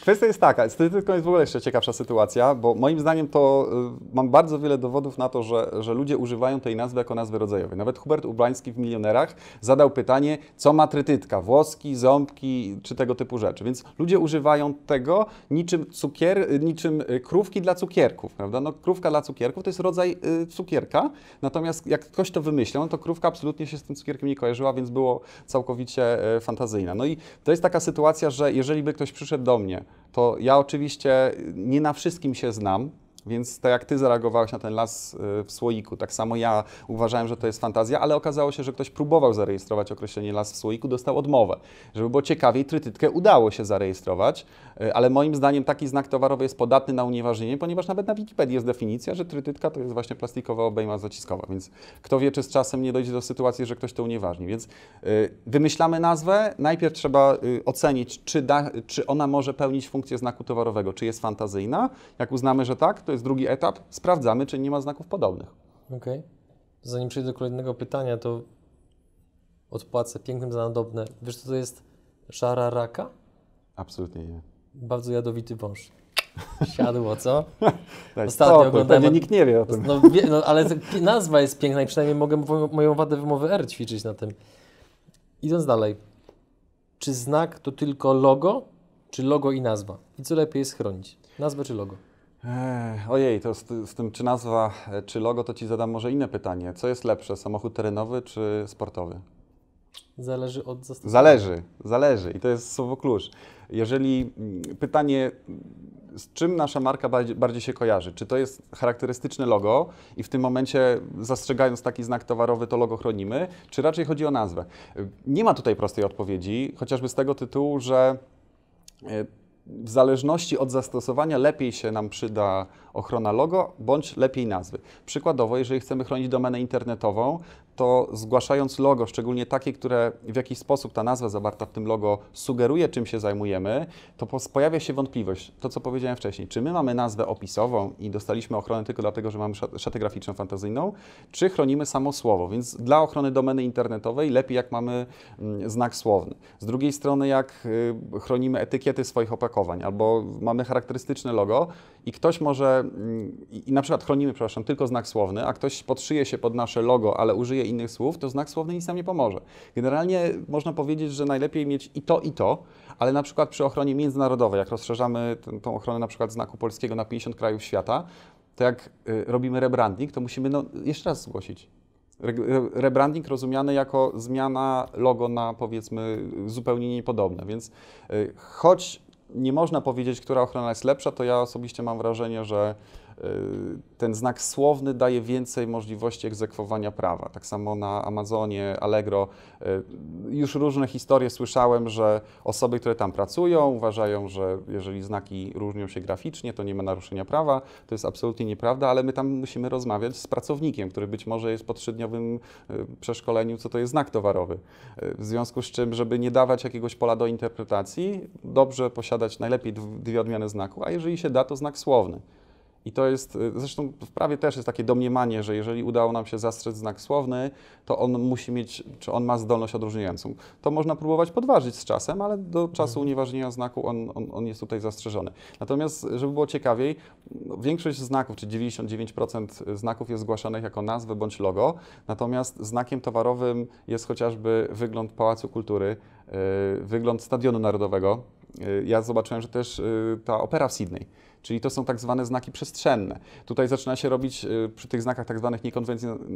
Speaker 2: Kwestia jest taka, z krytyką jest w ogóle jeszcze ciekawsza sytuacja, bo moim zdaniem to y, mam bardzo wiele dowodów na to, że, że ludzie używają tej nazwy jako nazwy rodzajowej. Nawet Hubert Ublański w Milionerach zadał pytanie, co ma trytytka, włoski, ząbki czy tego typu rzeczy. Więc ludzie używają tego niczym, cukier, y, niczym y, krówki dla cukierków, prawda? No, krówka dla cukierków to jest rodzaj y, cukierka, natomiast jak ktoś to wymyślał, no to krówka absolutnie się z tym cukierkiem nie kojarzyła, więc było całkowicie y, fantazyjna. No i to jest taka sytuacja, że jeżeli by ktoś ktoś przyszedł do mnie, to ja oczywiście nie na wszystkim się znam, więc tak jak ty zareagowałeś na ten las y, w słoiku, tak samo ja uważałem, że to jest fantazja, ale okazało się, że ktoś próbował zarejestrować określenie las w słoiku, dostał odmowę. Żeby było ciekawiej, trytytkę udało się zarejestrować, y, ale moim zdaniem taki znak towarowy jest podatny na unieważnienie, ponieważ nawet na Wikipedii jest definicja, że trytytka to jest właśnie plastikowa obejma zaciskowa, więc kto wie, czy z czasem nie dojdzie do sytuacji, że ktoś to unieważni. Więc y, wymyślamy nazwę, najpierw trzeba ocenić, czy, da, czy ona może pełnić funkcję znaku towarowego, czy jest fantazyjna. Jak uznamy, że tak, to jest drugi etap. Sprawdzamy, czy nie ma znaków podobnych.
Speaker 1: Okej. Okay. Zanim przejdę do kolejnego pytania, to odpłacę pięknym za nadobne. Wiesz, co to jest szara raka?
Speaker 2: Absolutnie nie.
Speaker 1: Bardzo jadowity wąż. Siadło, co? Ostatnio to, oglądałem. nikt nie wie o tym. No, no, ale nazwa jest piękna i przynajmniej mogę moją wadę wymowy R ćwiczyć na tym. Idąc dalej. Czy znak to tylko logo, czy logo i nazwa? I co lepiej jest chronić?
Speaker 2: Nazwę czy logo? Ojej, to z, z, tym, czy nazwa, e, czy logo, to ci zadam może inne pytanie. Co jest lepsze, samochód terenowy czy sportowy? Zależy od zastosowania. Zależy, zależy i to jest słowo klucz. Jeżeli mm, pytanie, z czym nasza marka bardziej, bardziej się kojarzy? Czy to jest charakterystyczne logo i w tym momencie zastrzegając taki znak towarowy to logo chronimy, czy raczej chodzi o nazwę? E, nie ma tutaj prostej odpowiedzi, chociażby z tego tytułu, że e, w zależności od zastosowania lepiej się nam przyda ochrona logo bądź lepiej nazwy. Przykładowo, jeżeli chcemy chronić domenę internetową, to zgłaszając logo, szczególnie takie, które w jakiś sposób ta nazwa zawarta w tym logo sugeruje, czym się zajmujemy, to pojawia się wątpliwość. To, co powiedziałem wcześniej. Czy my mamy nazwę opisową i dostaliśmy ochronę tylko dlatego, że mamy szatę graficzną fantazyjną, czy chronimy samo słowo? Więc dla ochrony domeny internetowej lepiej, jak mamy mm, znak słowny. Z drugiej strony, jak y, chronimy etykiety swoich opakowań albo mamy charakterystyczne logo, i ktoś może, mm, i na przykład chronimy, przepraszam, tylko znak słowny, a ktoś podszyje się pod nasze logo, ale użyje innych słów, to znak słowny nic nam nie pomoże. Generalnie można powiedzieć, że najlepiej mieć i to, i to, ale na przykład przy ochronie międzynarodowej, jak rozszerzamy tę, tą ochronę na przykład znaku polskiego na 50 krajów świata, to jak y, robimy rebranding, to musimy no, jeszcze raz zgłosić. rebranding rozumiany jako zmiana logo na powiedzmy zupełnie niepodobne, więc y, choć nie można powiedzieć, która ochrona jest lepsza, to ja osobiście mam wrażenie, że Y, ten znak słowny daje więcej możliwości egzekwowania prawa. Tak samo na Amazonie, Allegro. Y, już różne historie słyszałem, że osoby, które tam pracują, uważają, że jeżeli znaki różnią się graficznie, to nie ma naruszenia prawa. To jest absolutnie nieprawda, ale my tam musimy rozmawiać z pracownikiem, który być może jest po trzydniowym y, przeszkoleniu, co to jest znak towarowy. W związku z czym, żeby nie dawać jakiegoś pola do interpretacji, dobrze posiadać najlepiej dwie odmiany znaku, a jeżeli się da, to znak słowny. I to jest, y, zresztą w prawie też jest takie domniemanie, że jeżeli udało nam się zastrzec znak słowny, to on musi mieć, czy on ma zdolność odróżniającą. To można próbować podważyć z czasem, ale do czasu mhm. unieważnienia znaku on, on, on jest tutaj zastrzeżony. Natomiast, żeby było ciekawiej, no, większość znaków, czy 99% znaków jest zgłaszanych jako nazwę bądź logo, natomiast znakiem towarowym jest chociażby wygląd Pałacu Kultury, y, wygląd Stadionu Narodowego. Y, ja zobaczyłem, że też ta opera w Sydney czyli to są tak zwane znaki przestrzenne. Tutaj zaczyna się robić y, przy tych znakach tak zwanych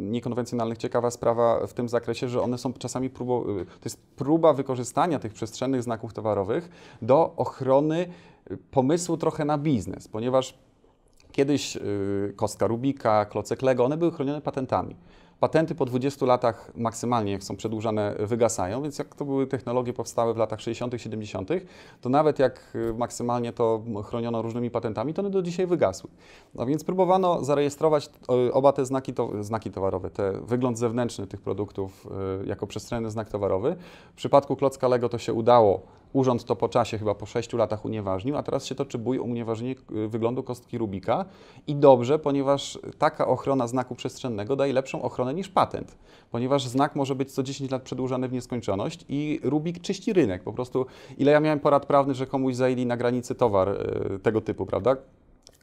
Speaker 2: niekonwencjonalnych ciekawa sprawa w tym zakresie, że one są czasami próbą, y, to jest próba wykorzystania tych przestrzennych znaków towarowych do ochrony y, pomysłu trochę na biznes, ponieważ Kiedyś kostka Rubika, klocek Lego, one były chronione patentami. Patenty po 20 latach maksymalnie, jak są przedłużane, wygasają, więc jak to były technologie powstałe w latach 60., 70., to nawet jak y, maksymalnie to chroniono różnymi patentami, to one do dzisiaj wygasły. No więc próbowano zarejestrować y, oba te znaki, to, znaki towarowe, te wygląd zewnętrzny tych produktów y, jako przestrzenny znak towarowy. W przypadku klocka Lego to się udało Urząd to po czasie, chyba po 6 latach unieważnił, a teraz się toczy bój o unieważnienie e, wyglądu kostki Rubika i dobrze, ponieważ taka ochrona znaku przestrzennego daje lepszą ochronę niż patent, ponieważ znak może być co 10 lat przedłużany w nieskończoność i Rubik czyści rynek. Po prostu ile ja miałem porad prawnych, że komuś zajęli na granicy towar e, tego typu, prawda?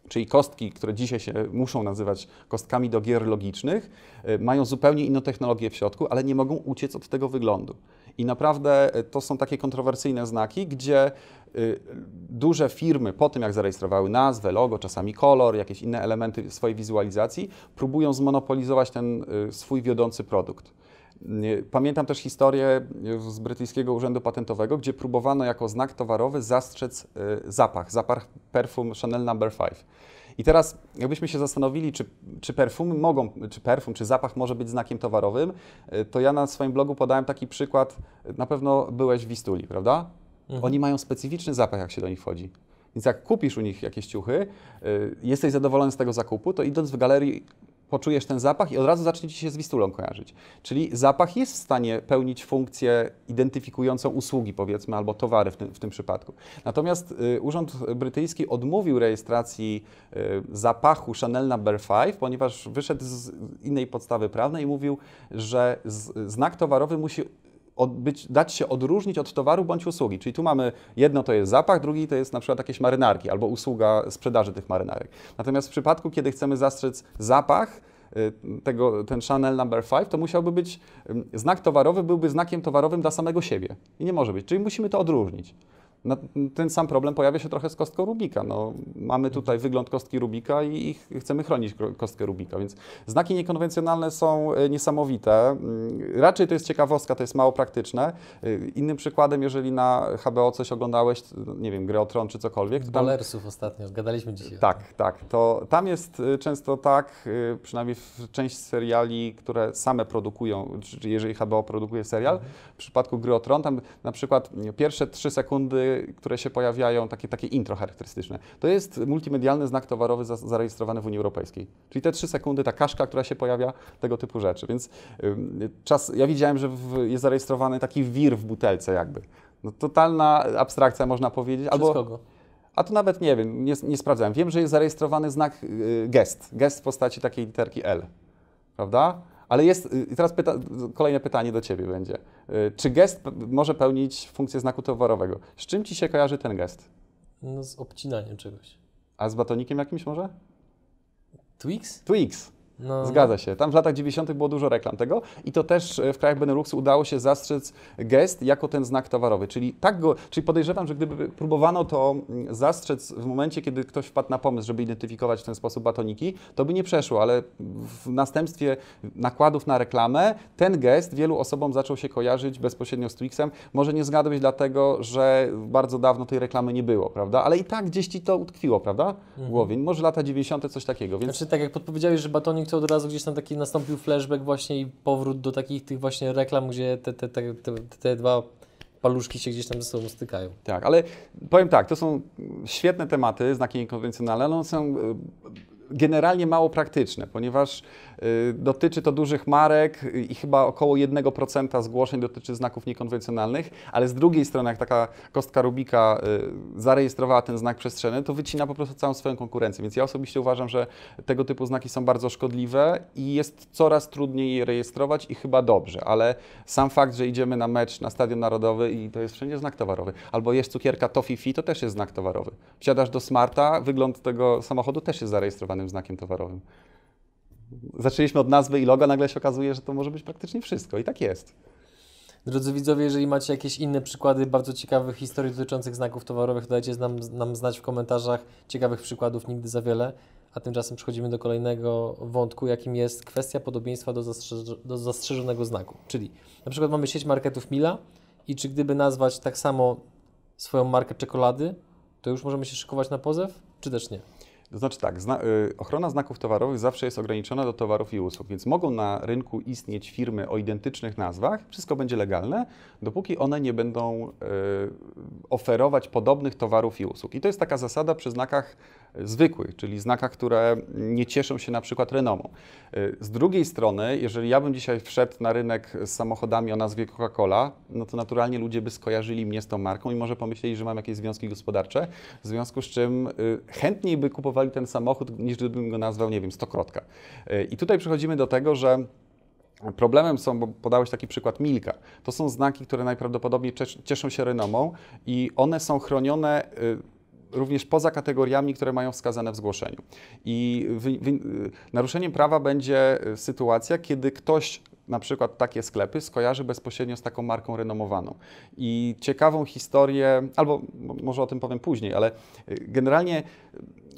Speaker 2: czyli kostki, które dzisiaj się muszą nazywać kostkami do gier logicznych, e, mają zupełnie inną technologię w środku, ale nie mogą uciec od tego wyglądu. I naprawdę e, to są takie kontrowersyjne znaki, gdzie e, duże firmy po tym, jak zarejestrowały nazwę, logo, czasami kolor, jakieś inne elementy swojej wizualizacji, próbują zmonopolizować ten e, swój wiodący produkt. Pamiętam też historię z brytyjskiego urzędu patentowego, gdzie próbowano jako znak towarowy zastrzec zapach, zapach perfum Chanel No. 5. I teraz, jakbyśmy się zastanowili, czy, czy perfumy mogą, czy perfum, czy zapach może być znakiem towarowym, y, to ja na swoim blogu podałem taki przykład. Na pewno byłeś w Wistuli, prawda? Mhm. Oni mają specyficzny zapach, jak się do nich wchodzi. Więc jak kupisz u nich jakieś ciuchy, y, jesteś zadowolony z tego zakupu, to idąc w galerii poczujesz ten zapach i od razu zacznie ci się z Wistulą kojarzyć. Czyli zapach jest w stanie pełnić funkcję identyfikującą usługi, powiedzmy, albo towary w tym, w tym przypadku. Natomiast y, Urząd Brytyjski odmówił rejestracji y, zapachu Chanel No. 5, ponieważ wyszedł z innej podstawy prawnej i mówił, że z, znak towarowy musi dać się odróżnić od towaru bądź usługi. Czyli tu mamy jedno to jest zapach, drugi to jest na przykład jakieś marynarki albo usługa sprzedaży tych marynarek. Natomiast w przypadku, kiedy chcemy zastrzec zapach, y, tego, ten Chanel number 5, to musiałby być, y, znak towarowy byłby znakiem towarowym dla samego siebie i nie może być, czyli musimy to odróżnić ten sam problem pojawia się trochę z kostką Rubika. No, mamy tutaj wygląd kostki Rubika i, i chcemy chronić kostkę Rubika, więc znaki niekonwencjonalne są e, niesamowite. Mm, raczej to jest ciekawostka, to jest mało praktyczne. E, innym przykładem, jeżeli na HBO coś oglądałeś, no, nie wiem, grę o Tron czy cokolwiek. Tam... ostatnio, gadaliśmy dzisiaj. Tak, tak. To tam jest e, często tak, przynajmniej w części seriali, które same produkują, czy jeżeli HBO produkuje serial, w przypadku gry o Tron, tam na przykład pierwsze trzy sekundy które się pojawiają, takie, takie intro charakterystyczne. To jest multimedialny znak towarowy za, zarejestrowany w Unii Europejskiej. Czyli te trzy sekundy, ta kaszka, która się pojawia, tego typu rzeczy. Więc czas, ja widziałem, że w, jest zarejestrowany taki wir w butelce jakby. No, totalna abstrakcja można powiedzieć. Przez kogo? A to nawet nie wiem, nie, nie sprawdzałem. Wiem, że jest zarejestrowany znak y, gest. Gest w postaci takiej literki L. Prawda? Ale jest, y, teraz pyta, kolejne pytanie do Ciebie będzie. Y, czy gest może pełnić funkcję znaku towarowego? Z czym Ci się kojarzy ten gest?
Speaker 1: No z obcinaniem czegoś.
Speaker 2: A z batonikiem jakimś może? Twix? Twix. No. Zgadza się. Tam w latach 90. było dużo reklam tego i to też e, w krajach Beneluxu udało się zastrzec gest jako ten znak towarowy. Czyli, tak go, czyli podejrzewam, że gdyby próbowano to mm, zastrzec w momencie, kiedy ktoś wpadł na pomysł, żeby identyfikować w ten sposób batoniki, to by nie przeszło, ale w następstwie nakładów na reklamę ten gest wielu osobom zaczął się kojarzyć bezpośrednio z Twixem. Może nie zgadłeś dlatego, że bardzo dawno tej reklamy nie było, prawda? Ale i tak gdzieś ci to utkwiło, prawda? W mhm. głowie. Może lata 90. coś takiego. Więc...
Speaker 1: Znaczy, tak jak podpowiedziałeś, że batonik to od razu gdzieś tam taki nastąpił flashback właśnie i powrót do takich tych właśnie reklam, gdzie te, te, te, te, te dwa
Speaker 2: paluszki się gdzieś tam ze sobą stykają. Tak, ale powiem tak, to są świetne tematy, znaki niekonwencjonalne, one są e, generalnie mało praktyczne, ponieważ y, dotyczy to dużych marek i chyba około 1% zgłoszeń dotyczy znaków niekonwencjonalnych, ale z drugiej strony, jak taka kostka Rubika y, zarejestrowała ten znak przestrzenny, to wycina po prostu całą swoją konkurencję. Więc ja osobiście uważam, że tego typu znaki są bardzo szkodliwe i jest coraz trudniej je rejestrować i chyba dobrze, ale sam fakt, że idziemy na mecz na Stadion Narodowy i to jest wszędzie znak towarowy, albo jest cukierka Tofifi, to też jest znak towarowy. Wsiadasz do Smarta, wygląd tego samochodu też jest zarejestrowany danym znakiem towarowym. Zaczęliśmy od nazwy i loga, nagle się okazuje, że to może być praktycznie wszystko i tak jest. Drodzy widzowie, jeżeli macie jakieś
Speaker 1: inne przykłady bardzo ciekawych historii dotyczących znaków towarowych, to dajcie nam, nam znać w komentarzach. Ciekawych przykładów nigdy za wiele. A tymczasem przechodzimy do kolejnego wątku, jakim jest kwestia podobieństwa do, zastrzeż do zastrzeżonego znaku. Czyli na przykład mamy sieć marketów Mila i czy
Speaker 2: gdyby nazwać tak samo swoją markę czekolady, to już możemy się szykować na pozew, czy też nie? To znaczy tak, zna y, ochrona znaków towarowych zawsze jest ograniczona do towarów i usług, więc mogą na rynku istnieć firmy o identycznych nazwach, wszystko będzie legalne, dopóki one nie będą y, oferować podobnych towarów i usług. I to jest taka zasada przy znakach zwykłych, czyli znakach, które nie cieszą się na przykład renomą. Y, z drugiej strony, jeżeli ja bym dzisiaj wszedł na rynek z samochodami o nazwie Coca-Cola, no to naturalnie ludzie by skojarzyli mnie z tą marką i może pomyśleli, że mam jakieś związki gospodarcze, w związku z czym y, chętniej by kupowali ten samochód, niż gdybym go nazwał, nie wiem, stokrotka. Y, I tutaj przechodzimy do tego, że Problemem są, bo podałeś taki przykład Milka, to są znaki, które najprawdopodobniej cieszą się renomą i one są chronione również poza kategoriami, które mają wskazane w zgłoszeniu. I naruszeniem prawa będzie e, sytuacja, kiedy ktoś na przykład takie sklepy skojarzy bezpośrednio z taką marką renomowaną. I ciekawą historię, albo może o tym powiem później, ale e, generalnie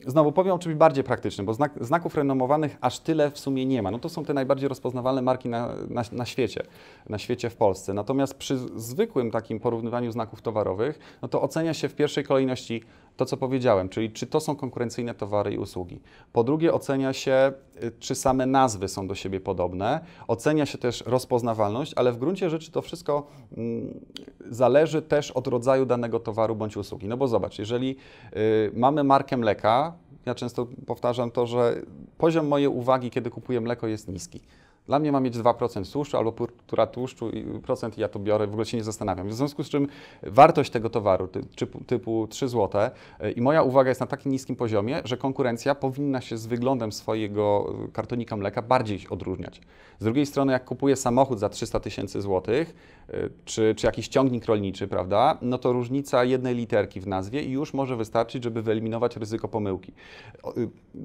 Speaker 2: znowu powiem o czymś bardziej praktycznym, bo znak, znaków renomowanych aż tyle w sumie nie ma. No to są te najbardziej rozpoznawalne marki na, na, na, świecie, na świecie w Polsce. Natomiast przy zwykłym takim porównywaniu znaków towarowych, no to ocenia się w pierwszej kolejności to, co powiedziałem, czyli czy to są konkurencyjne towary i usługi. Po drugie ocenia się, y, czy same nazwy są do siebie podobne. Ocenia się też rozpoznawalność, ale w gruncie rzeczy to wszystko mm, zależy też od rodzaju danego towaru bądź usługi. No bo zobacz, jeżeli y, mamy markę mleka, ja często powtarzam to, że poziom mojej uwagi, kiedy kupuję mleko, jest niski. Dla mnie ma mieć 2% tłuszczu albo półtora tłuszczu i procent i ja to biorę, w ogóle się nie zastanawiam. W związku z czym wartość tego towaru typu, typu 3 zł y, i moja uwaga jest na takim niskim poziomie, że konkurencja powinna się z wyglądem swojego y, kartonika mleka bardziej odróżniać. Z drugiej strony, jak kupuję samochód za 300 tysięcy złotych, y, czy, czy jakiś ciągnik rolniczy, prawda, no to różnica jednej literki w nazwie już może wystarczyć, żeby wyeliminować ryzyko pomyłki.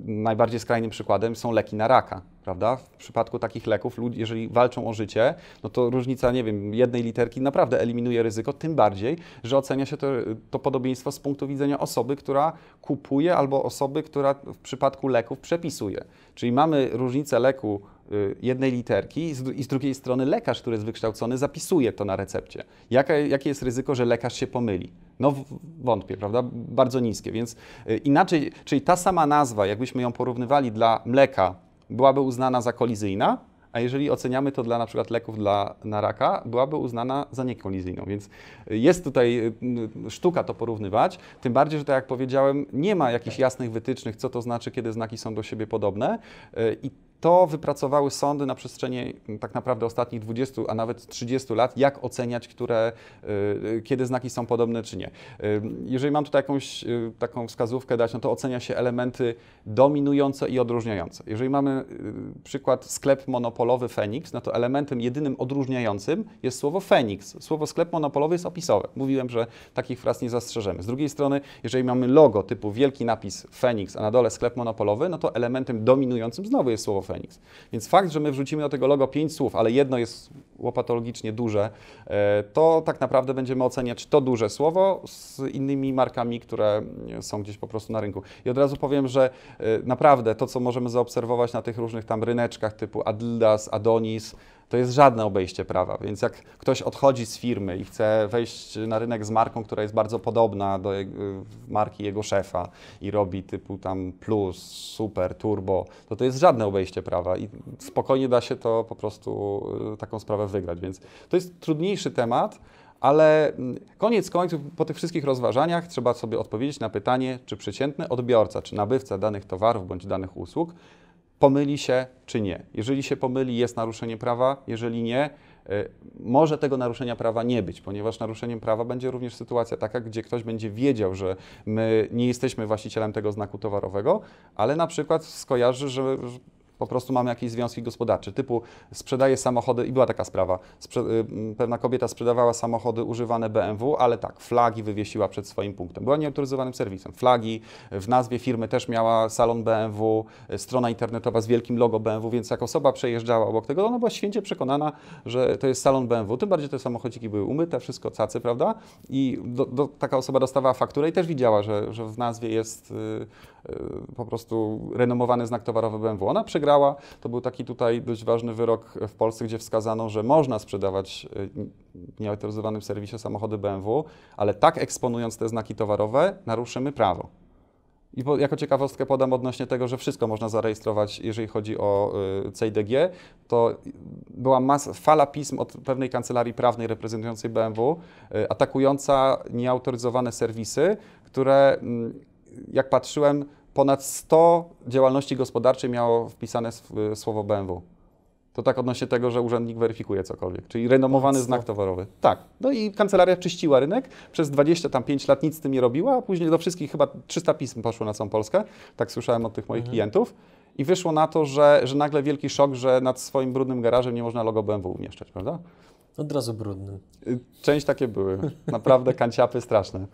Speaker 2: Najbardziej skrajnym przykładem są leki na raka, prawda? W przypadku takich leków, jeżeli walczą o życie, no to różnica, nie wiem, jednej literki naprawdę eliminuje ryzyko, tym bardziej, że ocenia się to, to podobieństwo z punktu widzenia osoby, która kupuje albo osoby, która w przypadku leków przepisuje. Czyli mamy różnicę leku y, jednej literki i z drugiej strony lekarz, który jest wykształcony, zapisuje to na recepcie. Jakie, jakie jest ryzyko, że lekarz się pomyli? No wątpię, prawda? Bardzo niskie, więc y, inaczej, czyli ta sama nazwa, jakbyśmy ją porównywali dla mleka, byłaby uznana za kolizyjna, a jeżeli oceniamy to dla na przykład leków dla, na raka, byłaby uznana za niekolizyjną. Więc jest tutaj mm, sztuka to porównywać, tym bardziej, że tak jak powiedziałem, nie ma jakichś tak. jasnych wytycznych, co to znaczy, kiedy znaki są do siebie podobne y, i to wypracowały sądy na przestrzeni mm, tak naprawdę ostatnich 20, a nawet 30 lat, jak oceniać, które, y, y, kiedy znaki są podobne czy nie. Y, jeżeli mam tutaj jakąś taką wskazówkę dać, no to ocenia się elementy dominujące i odróżniające. Jeżeli mamy przykład sklep monopolowy Fenix, no to elementem jedynym odróżniającym jest słowo Fenix. Słowo sklep monopolowy jest opisowe. Mówiłem, że takich fraz nie zastrzeżemy. Z drugiej strony, jeżeli mamy logo typu wielki napis Fenix, a na dole sklep monopolowy, no to elementem dominującym znowu jest słowo Feniks. Więc fakt, że my wrzucimy do tego logo pięć słów, ale jedno jest łopatologicznie duże, e, to tak naprawdę będziemy oceniać to duże słowo z innymi markami, które są gdzieś po prostu na rynku. I od razu powiem, że e, naprawdę to, co możemy zaobserwować na tych różnych tam ryneczkach typu Adidas, Adonis, to jest żadne obejście prawa. Więc jak ktoś odchodzi z firmy i chce wejść na rynek z marką, która jest bardzo podobna do y, marki jego szefa i robi typu tam plus, super, turbo, to to jest żadne obejście prawa i spokojnie da się to po prostu y, taką sprawę wygrać. Więc to jest trudniejszy temat. Ale mm, koniec końców, po tych wszystkich rozważaniach, trzeba sobie odpowiedzieć na pytanie, czy przeciętny odbiorca, czy nabywca danych towarów bądź danych usług pomyli się czy nie. Jeżeli się pomyli, jest naruszenie prawa, jeżeli nie, y, może tego naruszenia prawa nie być, ponieważ naruszeniem prawa będzie również sytuacja taka, gdzie ktoś będzie wiedział, że my nie jesteśmy właścicielem tego znaku towarowego, ale na przykład skojarzy, że po prostu mam jakieś związki gospodarcze, typu sprzedaje samochody, i była taka sprawa, sprze y, pewna kobieta sprzedawała samochody używane BMW, ale tak, flagi wywiesiła przed swoim punktem. Była nieautoryzowanym serwisem. Flagi, w nazwie firmy też miała salon BMW, y, strona internetowa z wielkim logo BMW, więc jak osoba przejeżdżała obok tego, ona była święcie przekonana, że to jest salon BMW. Tym bardziej te samochodziki były umyte, wszystko cacy, prawda? I do, do, taka osoba dostawała fakturę i też widziała, że, że w nazwie jest yy, yy, po prostu renomowany znak towarowy BMW. Ona przegrała wygrała. To był taki tutaj dość ważny wyrok w Polsce, gdzie wskazano, że można sprzedawać w y, nieautoryzowanym serwisie samochody BMW, ale tak eksponując te znaki towarowe, naruszymy prawo. I po, jako ciekawostkę podam odnośnie tego, że wszystko można zarejestrować, jeżeli chodzi o y, CIDG. To była fala pism od pewnej kancelarii prawnej reprezentującej BMW, y, atakująca nieautoryzowane serwisy, które, y, jak patrzyłem, ponad 100 działalności gospodarczej miało wpisane słowo BMW. To tak odnośnie tego, że urzędnik weryfikuje cokolwiek, czyli renomowany znak towarowy. Tak. No i kancelaria czyściła rynek, przez 25 lat nic z tym nie robiła, a później do wszystkich chyba 300 pism poszło na całą Polskę, tak słyszałem od tych moich mhm. klientów. I wyszło na to, że, że nagle wielki szok, że nad swoim brudnym garażem nie można logo BMW umieszczać, prawda? Od razu brudny. Y, część takie były. Naprawdę kanciapy straszne.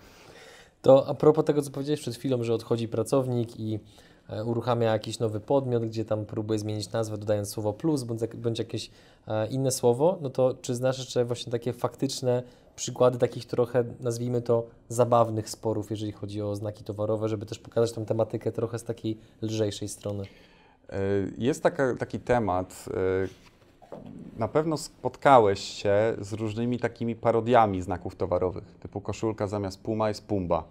Speaker 2: To a propos tego, co powiedziałeś przed chwilą, że odchodzi pracownik
Speaker 1: i e, uruchamia jakiś nowy podmiot, gdzie tam próbuje zmienić nazwę, dodając słowo plus bądź, bądź jakieś e, inne słowo, no to czy znasz jeszcze właśnie takie faktyczne przykłady takich trochę, nazwijmy to, zabawnych sporów, jeżeli chodzi o znaki towarowe, żeby też pokazać tę tematykę
Speaker 2: trochę z takiej lżejszej strony? E, jest taka, taki temat, na pewno spotkałeś się z różnymi takimi parodiami znaków towarowych, typu koszulka zamiast puma jest pumba.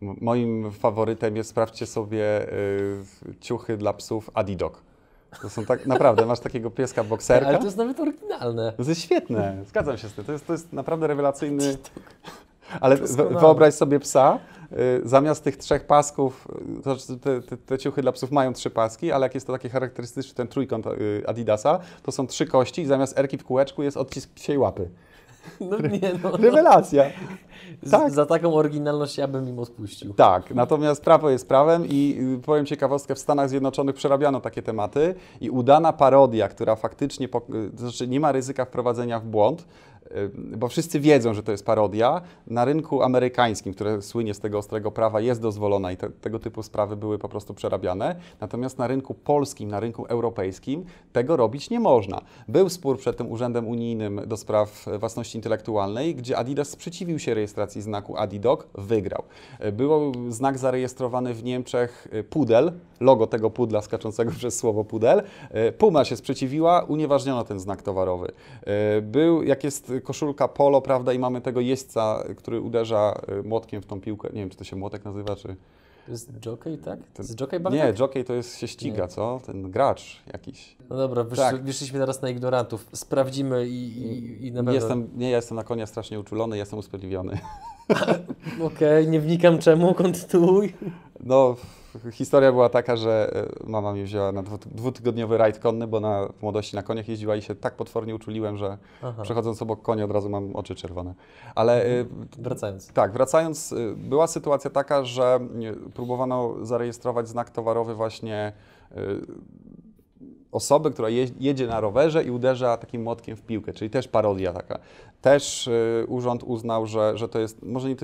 Speaker 2: Moim faworytem jest, sprawdźcie sobie, y, ciuchy dla psów Adidok. To są tak, naprawdę, masz takiego pieska bokserka. Ale to jest nawet oryginalne. To jest świetne, zgadzam się z tym. To jest, to jest naprawdę rewelacyjny... Ale wyobraź sobie psa, Y, zamiast tych trzech pasków, y, to znaczy, te, te, te, ciuchy dla psów mają trzy paski, ale jak jest to taki charakterystyczny ten trójkąt y, Adidasa, to są trzy kości i zamiast erki w kółeczku jest odcisk psiej łapy.
Speaker 1: No nie no. no. Rewelacja.
Speaker 2: Tak. Za taką oryginalność ja bym mimo spuścił. Tak, natomiast prawo jest prawem i powiem ciekawostkę, w Stanach Zjednoczonych przerabiano takie tematy i udana parodia, która faktycznie, to znaczy nie ma ryzyka wprowadzenia w błąd, bo wszyscy wiedzą, że to jest parodia, na rynku amerykańskim, które słynie z tego ostrego prawa, jest dozwolona i te, tego typu sprawy były po prostu przerabiane. Natomiast na rynku polskim, na rynku europejskim tego robić nie można. Był spór przed tym Urzędem Unijnym do spraw własności intelektualnej, gdzie Adidas sprzeciwił się rejestracji znaku Adidoc, wygrał. Był znak zarejestrowany w Niemczech y, pudel, logo tego pudla skaczącego przez słowo pudel. Y, Puma się sprzeciwiła, unieważniono ten znak towarowy. Y, był, jak jest koszulka polo, prawda, i mamy tego jeźdźca, który uderza y, młotkiem w tą piłkę. Nie wiem, czy to się młotek nazywa, czy...
Speaker 1: To jest jockey,
Speaker 2: tak? To jest jockey bardziej? Nie, jockey to jest się ściga, nie. co? Ten gracz jakiś. No dobra, wysz, tak. wyszliśmy teraz na ignorantów. Sprawdzimy i, i, i na pewno... Jestem, nie, ja jestem na konia strasznie uczulony, jestem usprawiedliwiony.
Speaker 1: Okej, okay, nie wnikam
Speaker 2: czemu, kontynuuj. No, historia była taka, że e, mama mnie wzięła na dwutygodniowy rajd konny, bo na w młodości na koniach jeździła i się tak potwornie uczuliłem, że Aha. przechodząc obok konia od razu mam oczy czerwone. Ale e, mhm. wracając. Tak, wracając, e, była sytuacja taka, że próbowano zarejestrować znak towarowy właśnie osoby, która jedzie na rowerze i uderza takim młotkiem w piłkę, czyli też parodia taka. Też y, urząd uznał, że, że to jest może nie,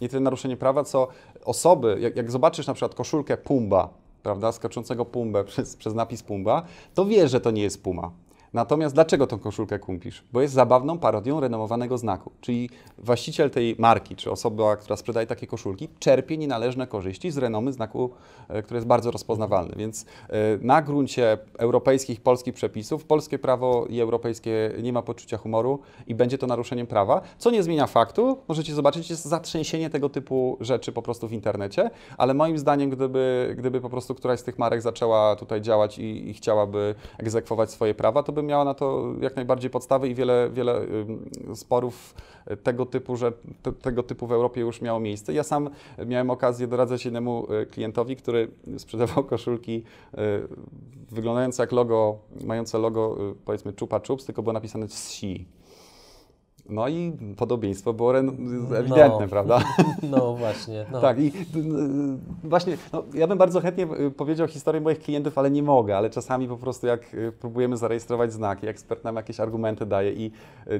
Speaker 2: nie tyle naruszenie prawa, co osoby, jak, jak zobaczysz na przykład koszulkę Pumba, prawda, skaczącego Pumbę przez, przez napis Pumba, to wiesz, że to nie jest Puma. Natomiast dlaczego tą koszulkę kumpisz? Bo jest zabawną parodią renomowanego znaku. Czyli właściciel tej marki, czy osoba, która sprzedaje takie koszulki, czerpie nienależne korzyści z renomy znaku, e, który jest bardzo rozpoznawalny. Więc e, na gruncie europejskich, polskich przepisów, polskie prawo i europejskie nie ma poczucia humoru i będzie to naruszeniem prawa, co nie zmienia faktu, możecie zobaczyć, jest zatrzęsienie tego typu rzeczy po prostu w internecie, ale moim zdaniem, gdyby, gdyby po prostu któraś z tych marek zaczęła tutaj działać i, i chciałaby egzekwować swoje prawa, to by miała na to jak najbardziej podstawy i wiele, wiele sporów tego typu, że te, tego typu w Europie już miało miejsce. Ja sam miałem okazję doradzać innemu y, klientowi, który sprzedawał koszulki y, wyglądające jak logo, mające logo y, powiedzmy Chupa Chups, tylko było napisane z si no i podobieństwo było no. ewidentne, no. prawda? No właśnie. No. Tak i y, y, właśnie, no, ja bym bardzo chętnie y, powiedział historię moich klientów, ale nie mogę, ale czasami po prostu jak próbujemy zarejestrować znaki, ekspert nam jakieś argumenty daje i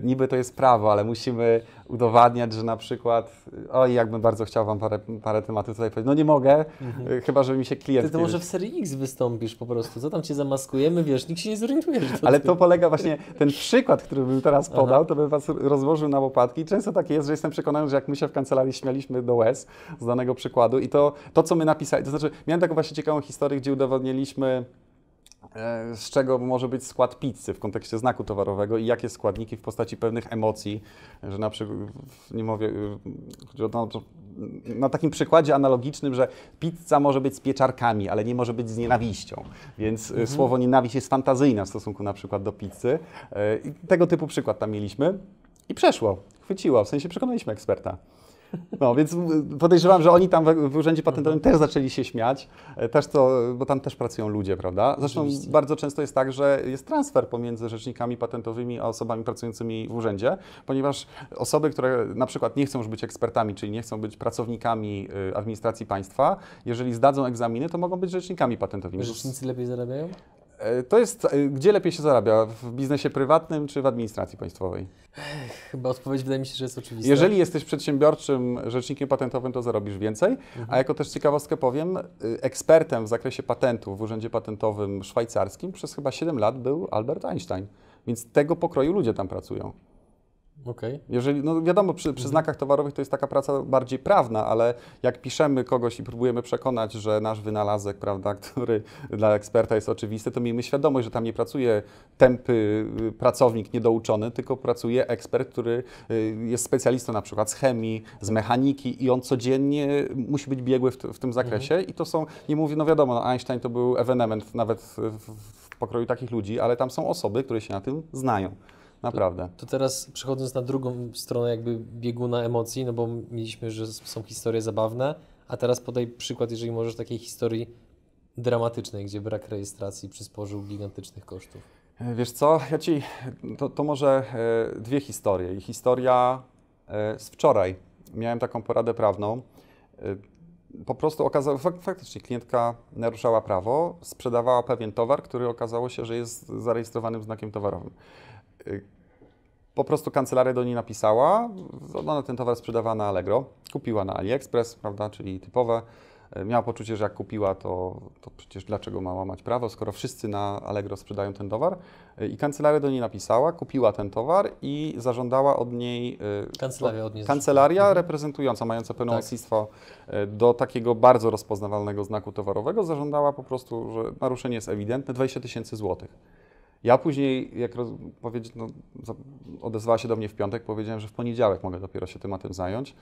Speaker 2: niby to jest prawo, ale musimy udowadniać, że na przykład, oj, jakbym bardzo chciał Wam parę, parę tematów tutaj powiedzieć, no nie mogę, mhm. chyba, że mi się klient... Ty to może w
Speaker 1: serii X wystąpisz po prostu, co tam Cię zamaskujemy, wiesz, nikt się nie zorientuje. ale to polega
Speaker 2: właśnie, ten przykład, który bym teraz podał, Aha. to bym Was roz rozłożył na łopatki. I często tak jest, że jestem przekonany, że jak my się w kancelarii śmialiśmy do łez z danego przykładu i to, to co my napisaliśmy, to znaczy miałem taką właśnie ciekawą historię, gdzie udowodniliśmy e, z czego może być skład pizzy w kontekście znaku towarowego i jakie składniki w postaci pewnych emocji, że na przykład, nie mówię, e, no, na takim przykładzie analogicznym, że pizza może być z pieczarkami, ale nie może być z nienawiścią, więc e, mhm. słowo nienawiść jest fantazyjne w stosunku na przykład do pizzy. I tego typu przykład tam mieliśmy. I przeszło, chwyciło, w sensie przekonaliśmy eksperta. No, więc podejrzewam, że oni tam w, urzędzie patentowym mhm. też zaczęli się śmiać, e, też to, bo tam też pracują ludzie, prawda? Zresztą Oczywiście. bardzo często jest tak, że jest transfer pomiędzy rzecznikami patentowymi a osobami pracującymi w urzędzie, ponieważ osoby, które na przykład nie chcą już być ekspertami, czyli nie chcą być pracownikami e, administracji państwa, jeżeli zdadzą egzaminy, to mogą być rzecznikami patentowymi. Rzecznicy
Speaker 1: lepiej zarabiają?
Speaker 2: E, to jest, e, gdzie lepiej się zarabia? W biznesie prywatnym czy w administracji państwowej?
Speaker 1: Chyba odpowiedź wydaje mi się, że jest oczywista. Jeżeli jesteś
Speaker 2: przedsiębiorczym rzecznikiem patentowym, to zarobisz więcej. Mhm. A jako też ciekawostkę powiem, y, ekspertem w zakresie patentów w Urzędzie Patentowym Szwajcarskim przez chyba 7 lat był Albert Einstein. Więc tego pokroju ludzie tam pracują. Okay. Jeżeli, no wiadomo, przy, przy, mhm. znakach towarowych to jest taka praca bardziej prawna, ale jak piszemy kogoś i próbujemy przekonać, że nasz wynalazek, prawda, który dla eksperta jest oczywisty, to miejmy świadomość, że tam nie pracuje tępy y, pracownik niedouczony, tylko pracuje ekspert, który y, jest specjalistą na przykład z chemii, z mechaniki i on codziennie musi być biegły w, w tym zakresie mm -hmm. i to są, nie mówię, no wiadomo, no Einstein to był ewenement nawet w, w pokroju takich ludzi, ale tam są osoby, które się na tym znają. Naprawdę. To, to, teraz przechodząc na drugą stronę jakby bieguna
Speaker 1: emocji, no bo mieliśmy, że są historie zabawne, a teraz podaj przykład, jeżeli możesz, takiej historii
Speaker 2: dramatycznej, gdzie brak rejestracji przysporzył
Speaker 1: gigantycznych kosztów.
Speaker 2: E, wiesz co, ja Ci, to, to może e, dwie historie. historia e, z wczoraj. Miałem taką poradę prawną. Po prostu okazało, faktycznie klientka naruszała prawo, sprzedawała pewien towar, który okazało się, że jest zarejestrowanym znakiem towarowym. Y, po prostu kancelaria do niej napisała, ona ten towar sprzedawała na Allegro, kupiła na AliExpress, prawda, czyli typowe. Y, miała poczucie, że jak kupiła, to, to przecież dlaczego ma łamać prawo, skoro wszyscy na Allegro sprzedają ten towar. Y, I kancelaria do niej napisała, kupiła ten towar i zażądała od niej. Kancelaria, od niej kancelaria mhm. reprezentująca, mająca pełnomocnictwo tak. do takiego bardzo rozpoznawalnego znaku towarowego, zażądała po prostu, że naruszenie jest ewidentne 20 tysięcy złotych. Ja później, jak roz, powiedzieć, no, odezwała się do mnie w piątek, powiedziałem, że w poniedziałek mogę dopiero się tematem zająć.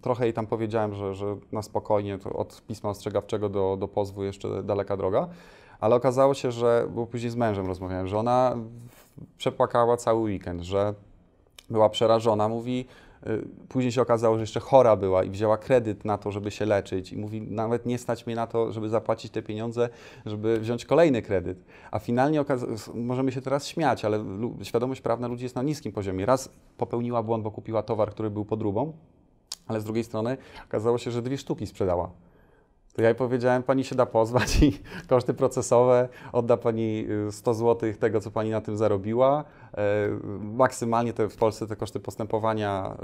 Speaker 2: Trochę jej tam powiedziałem, że, że na spokojnie, od pisma ostrzegawczego do, do pozwu jeszcze daleka droga, ale okazało się, że, bo później z mężem rozmawiałem, że ona przepłakała cały weekend, że była przerażona, mówi, Y, później się okazało, że jeszcze chora była i wzięła kredyt na to, żeby się leczyć i mówi, nawet nie stać mnie na to, żeby zapłacić te pieniądze, żeby wziąć kolejny kredyt. A finalnie możemy się teraz śmiać, ale świadomość prawna ludzi jest na niskim poziomie. Raz popełniła błąd, bo kupiła towar, który był podróbą, ale z drugiej strony okazało się, że dwie sztuki sprzedała. To ja jej powiedziałem, pani się da pozwać i koszty procesowe, odda pani 100 y, zł tego, co pani na tym zarobiła. E, maksymalnie te, w Polsce te koszty postępowania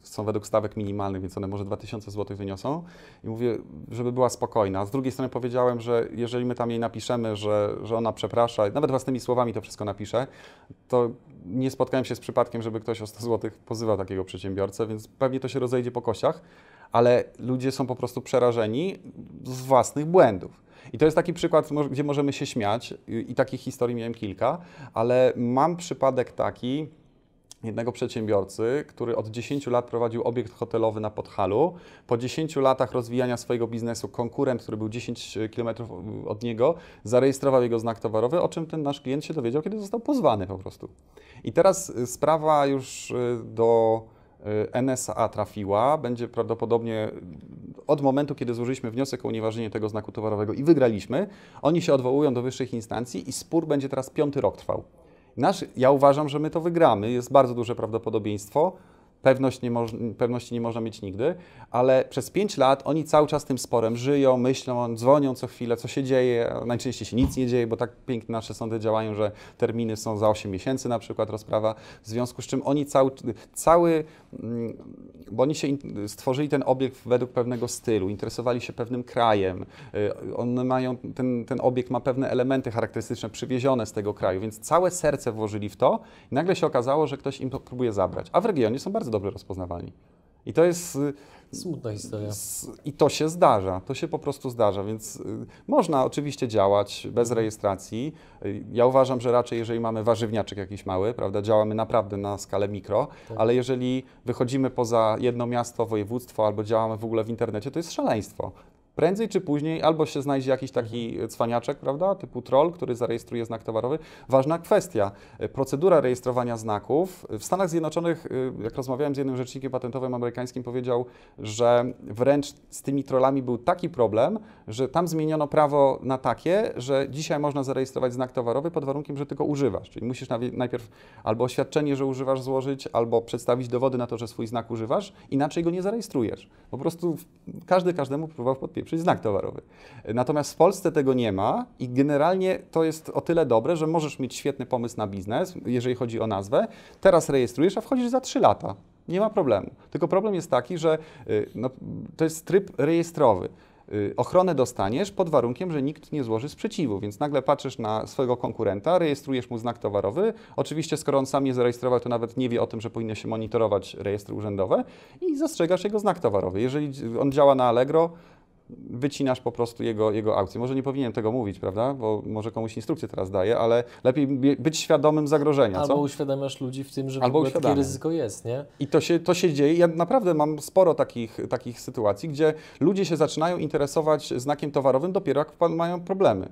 Speaker 2: y, są według stawek minimalnych, więc one może 2000 zł wyniosą. I mówię, żeby była spokojna. Z drugiej strony powiedziałem, że jeżeli my tam jej napiszemy, że, że ona przeprasza, nawet własnymi słowami to wszystko napisze, to nie spotkałem się z przypadkiem, żeby ktoś o 100 zł pozywał takiego przedsiębiorcę, więc pewnie to się rozejdzie po kościach ale ludzie są po prostu przerażeni z własnych błędów. I to jest taki przykład, gdzie możemy się śmiać, i takich historii miałem kilka, ale mam przypadek taki jednego przedsiębiorcy, który od 10 lat prowadził obiekt hotelowy na Podhalu. Po 10 latach rozwijania swojego biznesu konkurent, który był 10 e, km e, od niego, zarejestrował jego znak towarowy, o czym ten nasz klient się dowiedział, kiedy został pozwany po prostu. I teraz e, sprawa już do Y, NSA trafiła, będzie prawdopodobnie od momentu, kiedy złożyliśmy wniosek o unieważnienie tego znaku towarowego i wygraliśmy, oni się odwołują do wyższych instancji i spór będzie teraz piąty rok trwał. Nasz, ja uważam, że my to wygramy, jest bardzo duże prawdopodobieństwo, Pewność nie moż, pewności nie można mieć nigdy, ale przez 5 lat oni cały czas tym sporem żyją, myślą, dzwonią co chwilę, co się dzieje. Najczęściej się nic nie dzieje, bo tak pięknie nasze sądy działają, że terminy są za 8 miesięcy na przykład rozprawa, w związku z czym oni cały, cały mm, bo oni się stworzyli ten obiekt według pewnego stylu, interesowali się pewnym krajem, y, one mają, ten, ten obiekt ma pewne elementy charakterystyczne przywiezione z tego kraju, więc całe serce włożyli w to i nagle się okazało, że ktoś im to próbuje zabrać. A w regionie są bardzo dobrze rozpoznawalni. I to jest. Y, Smutna historia. I to się zdarza, to się po prostu zdarza, więc y, można oczywiście działać bez mhm. rejestracji. Y, ja uważam, że raczej jeżeli mamy warzywniaczek jakiś mały, prawda, działamy naprawdę na skalę mikro, tak. ale jeżeli wychodzimy poza jedno miasto, województwo albo działamy w ogóle w internecie, to jest szaleństwo prędzej czy później albo się znajdzie jakiś taki cwaniaczek, prawda, typu troll, który zarejestruje znak towarowy. Ważna kwestia, procedura rejestrowania znaków. W Stanach Zjednoczonych, y, jak rozmawiałem z jednym rzecznikiem patentowym amerykańskim, powiedział, że wręcz z tymi trollami był taki problem, że tam zmieniono prawo na takie, że dzisiaj można zarejestrować znak towarowy pod warunkiem, że tylko używasz. Czyli musisz najpierw albo oświadczenie, że używasz złożyć, albo przedstawić dowody na to, że swój znak używasz, inaczej go nie zarejestrujesz. Po prostu każdy każdemu próbował podpisać czyli znak towarowy. Natomiast w Polsce tego nie ma i generalnie to jest o tyle dobre, że możesz mieć świetny pomysł na biznes, jeżeli chodzi o nazwę. Teraz rejestrujesz, a wchodzisz za 3 lata. Nie ma problemu. Tylko problem jest taki, że y, no, to jest tryb rejestrowy y, ochronę dostaniesz pod warunkiem, że nikt nie złoży sprzeciwu, więc nagle patrzysz na swojego konkurenta, rejestrujesz mu znak towarowy, oczywiście skoro on sam nie zarejestrował, to nawet nie wie o tym, że powinno się monitorować rejestry urzędowe i zastrzegasz jego znak towarowy. Jeżeli on działa na Allegro, wycinasz po prostu jego, jego aukcję. Może nie powinienem tego mówić, prawda? Bo może komuś instrukcję teraz daję, ale lepiej być świadomym zagrożenia. Albo co?
Speaker 1: uświadamiasz ludzi w tym, że Albo w takie ryzyko jest, nie?
Speaker 2: I to się, to się dzieje. Ja naprawdę mam sporo takich, takich sytuacji, gdzie ludzie się zaczynają interesować znakiem towarowym dopiero jak mają problemy.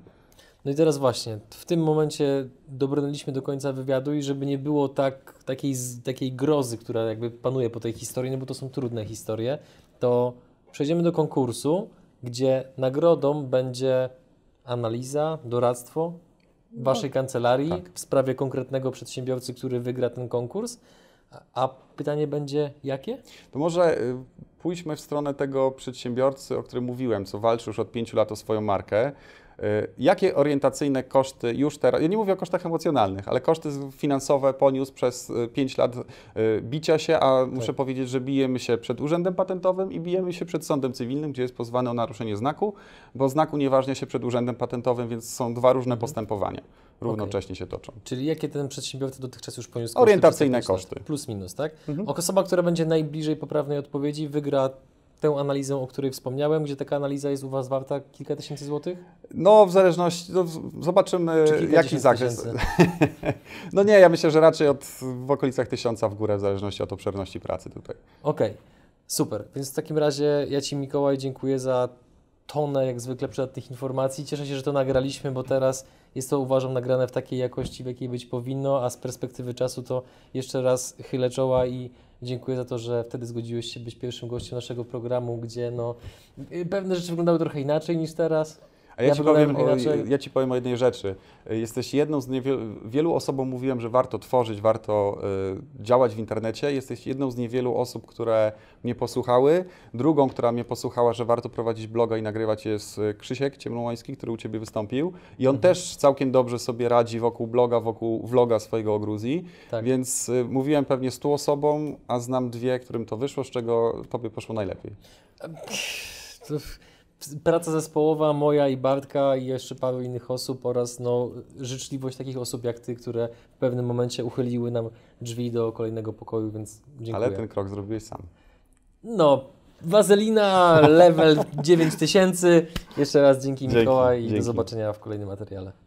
Speaker 1: No i teraz właśnie, w tym momencie dobrnęliśmy do końca wywiadu i żeby nie było tak, takiej, takiej grozy, która jakby panuje po tej historii, no bo to są trudne historie, to przejdziemy do konkursu gdzie nagrodą będzie analiza, doradztwo Waszej no, kancelarii tak. w sprawie konkretnego przedsiębiorcy, który wygra ten konkurs. A pytanie będzie
Speaker 2: jakie? To może y, pójdźmy w stronę tego przedsiębiorcy, o którym mówiłem, co walczy już od pięciu lat o swoją markę E, jakie orientacyjne koszty już teraz, ja nie mówię o kosztach emocjonalnych, ale koszty finansowe poniósł przez 5 e, lat e, bicia się, a muszę tak. powiedzieć, że bijemy się przed Urzędem Patentowym i bijemy się przed Sądem Cywilnym, gdzie jest pozwane o naruszenie znaku, bo znak unieważnia się przed Urzędem Patentowym, więc są dwa różne mhm. postępowania. Równocześnie okay. się toczą. Czyli jakie ten
Speaker 1: przedsiębiorca dotychczas już poniósł? Orientacyjne koszty. koszty. Plus minus, tak? Mhm. Osoba, która będzie najbliżej poprawnej odpowiedzi, wygra tę analizę, o której wspomniałem, gdzie taka analiza jest u Was warta kilka tysięcy złotych?
Speaker 2: No, w zależności, no, zobaczymy jaki zakres. no nie, ja myślę, że raczej od, w okolicach tysiąca w górę, w zależności od obszerności pracy tutaj. Okej,
Speaker 1: okay. super. Więc w takim razie ja Ci, Mikołaj, dziękuję za tonę jak zwykle przydatnych informacji. Cieszę się, że to nagraliśmy, bo teraz jest to uważam nagrane w takiej jakości, w jakiej być powinno, a z perspektywy czasu to jeszcze raz chylę czoła i Dziękuję za to, że wtedy zgodziłeś się być pierwszym gościem naszego programu, gdzie no, y, pewne rzeczy wyglądały trochę inaczej niż teraz
Speaker 2: ja, ja ci, powiem, ja ci powiem o jednej rzeczy. Jesteś jedną z niewielu, wielu osobom mówiłem, że warto tworzyć, warto y, działać w internecie. Jesteś jedną z niewielu osób, które mnie posłuchały. Drugą, która mnie posłuchała, że warto prowadzić bloga i nagrywać jest y, Krzysiek Ciemnołański, który u Ciebie wystąpił. I on mhm. też całkiem dobrze sobie radzi wokół bloga, wokół vloga swojego o Gruzji. Tak. Więc y, mówiłem pewnie stu osobom, a znam dwie, którym to wyszło, z czego Tobie poszło najlepiej.
Speaker 1: To praca zespołowa moja i Bartka i jeszcze paru innych osób oraz no, życzliwość takich osób jak ty, które w pewnym momencie uchyliły nam drzwi do kolejnego pokoju, więc dziękuję. Ale ten
Speaker 2: krok zrobiłeś sam.
Speaker 1: No, wazelina, level 9000. Jeszcze raz dzięki, dzięki Mikołaj i dzięki. do zobaczenia w kolejnym materiale.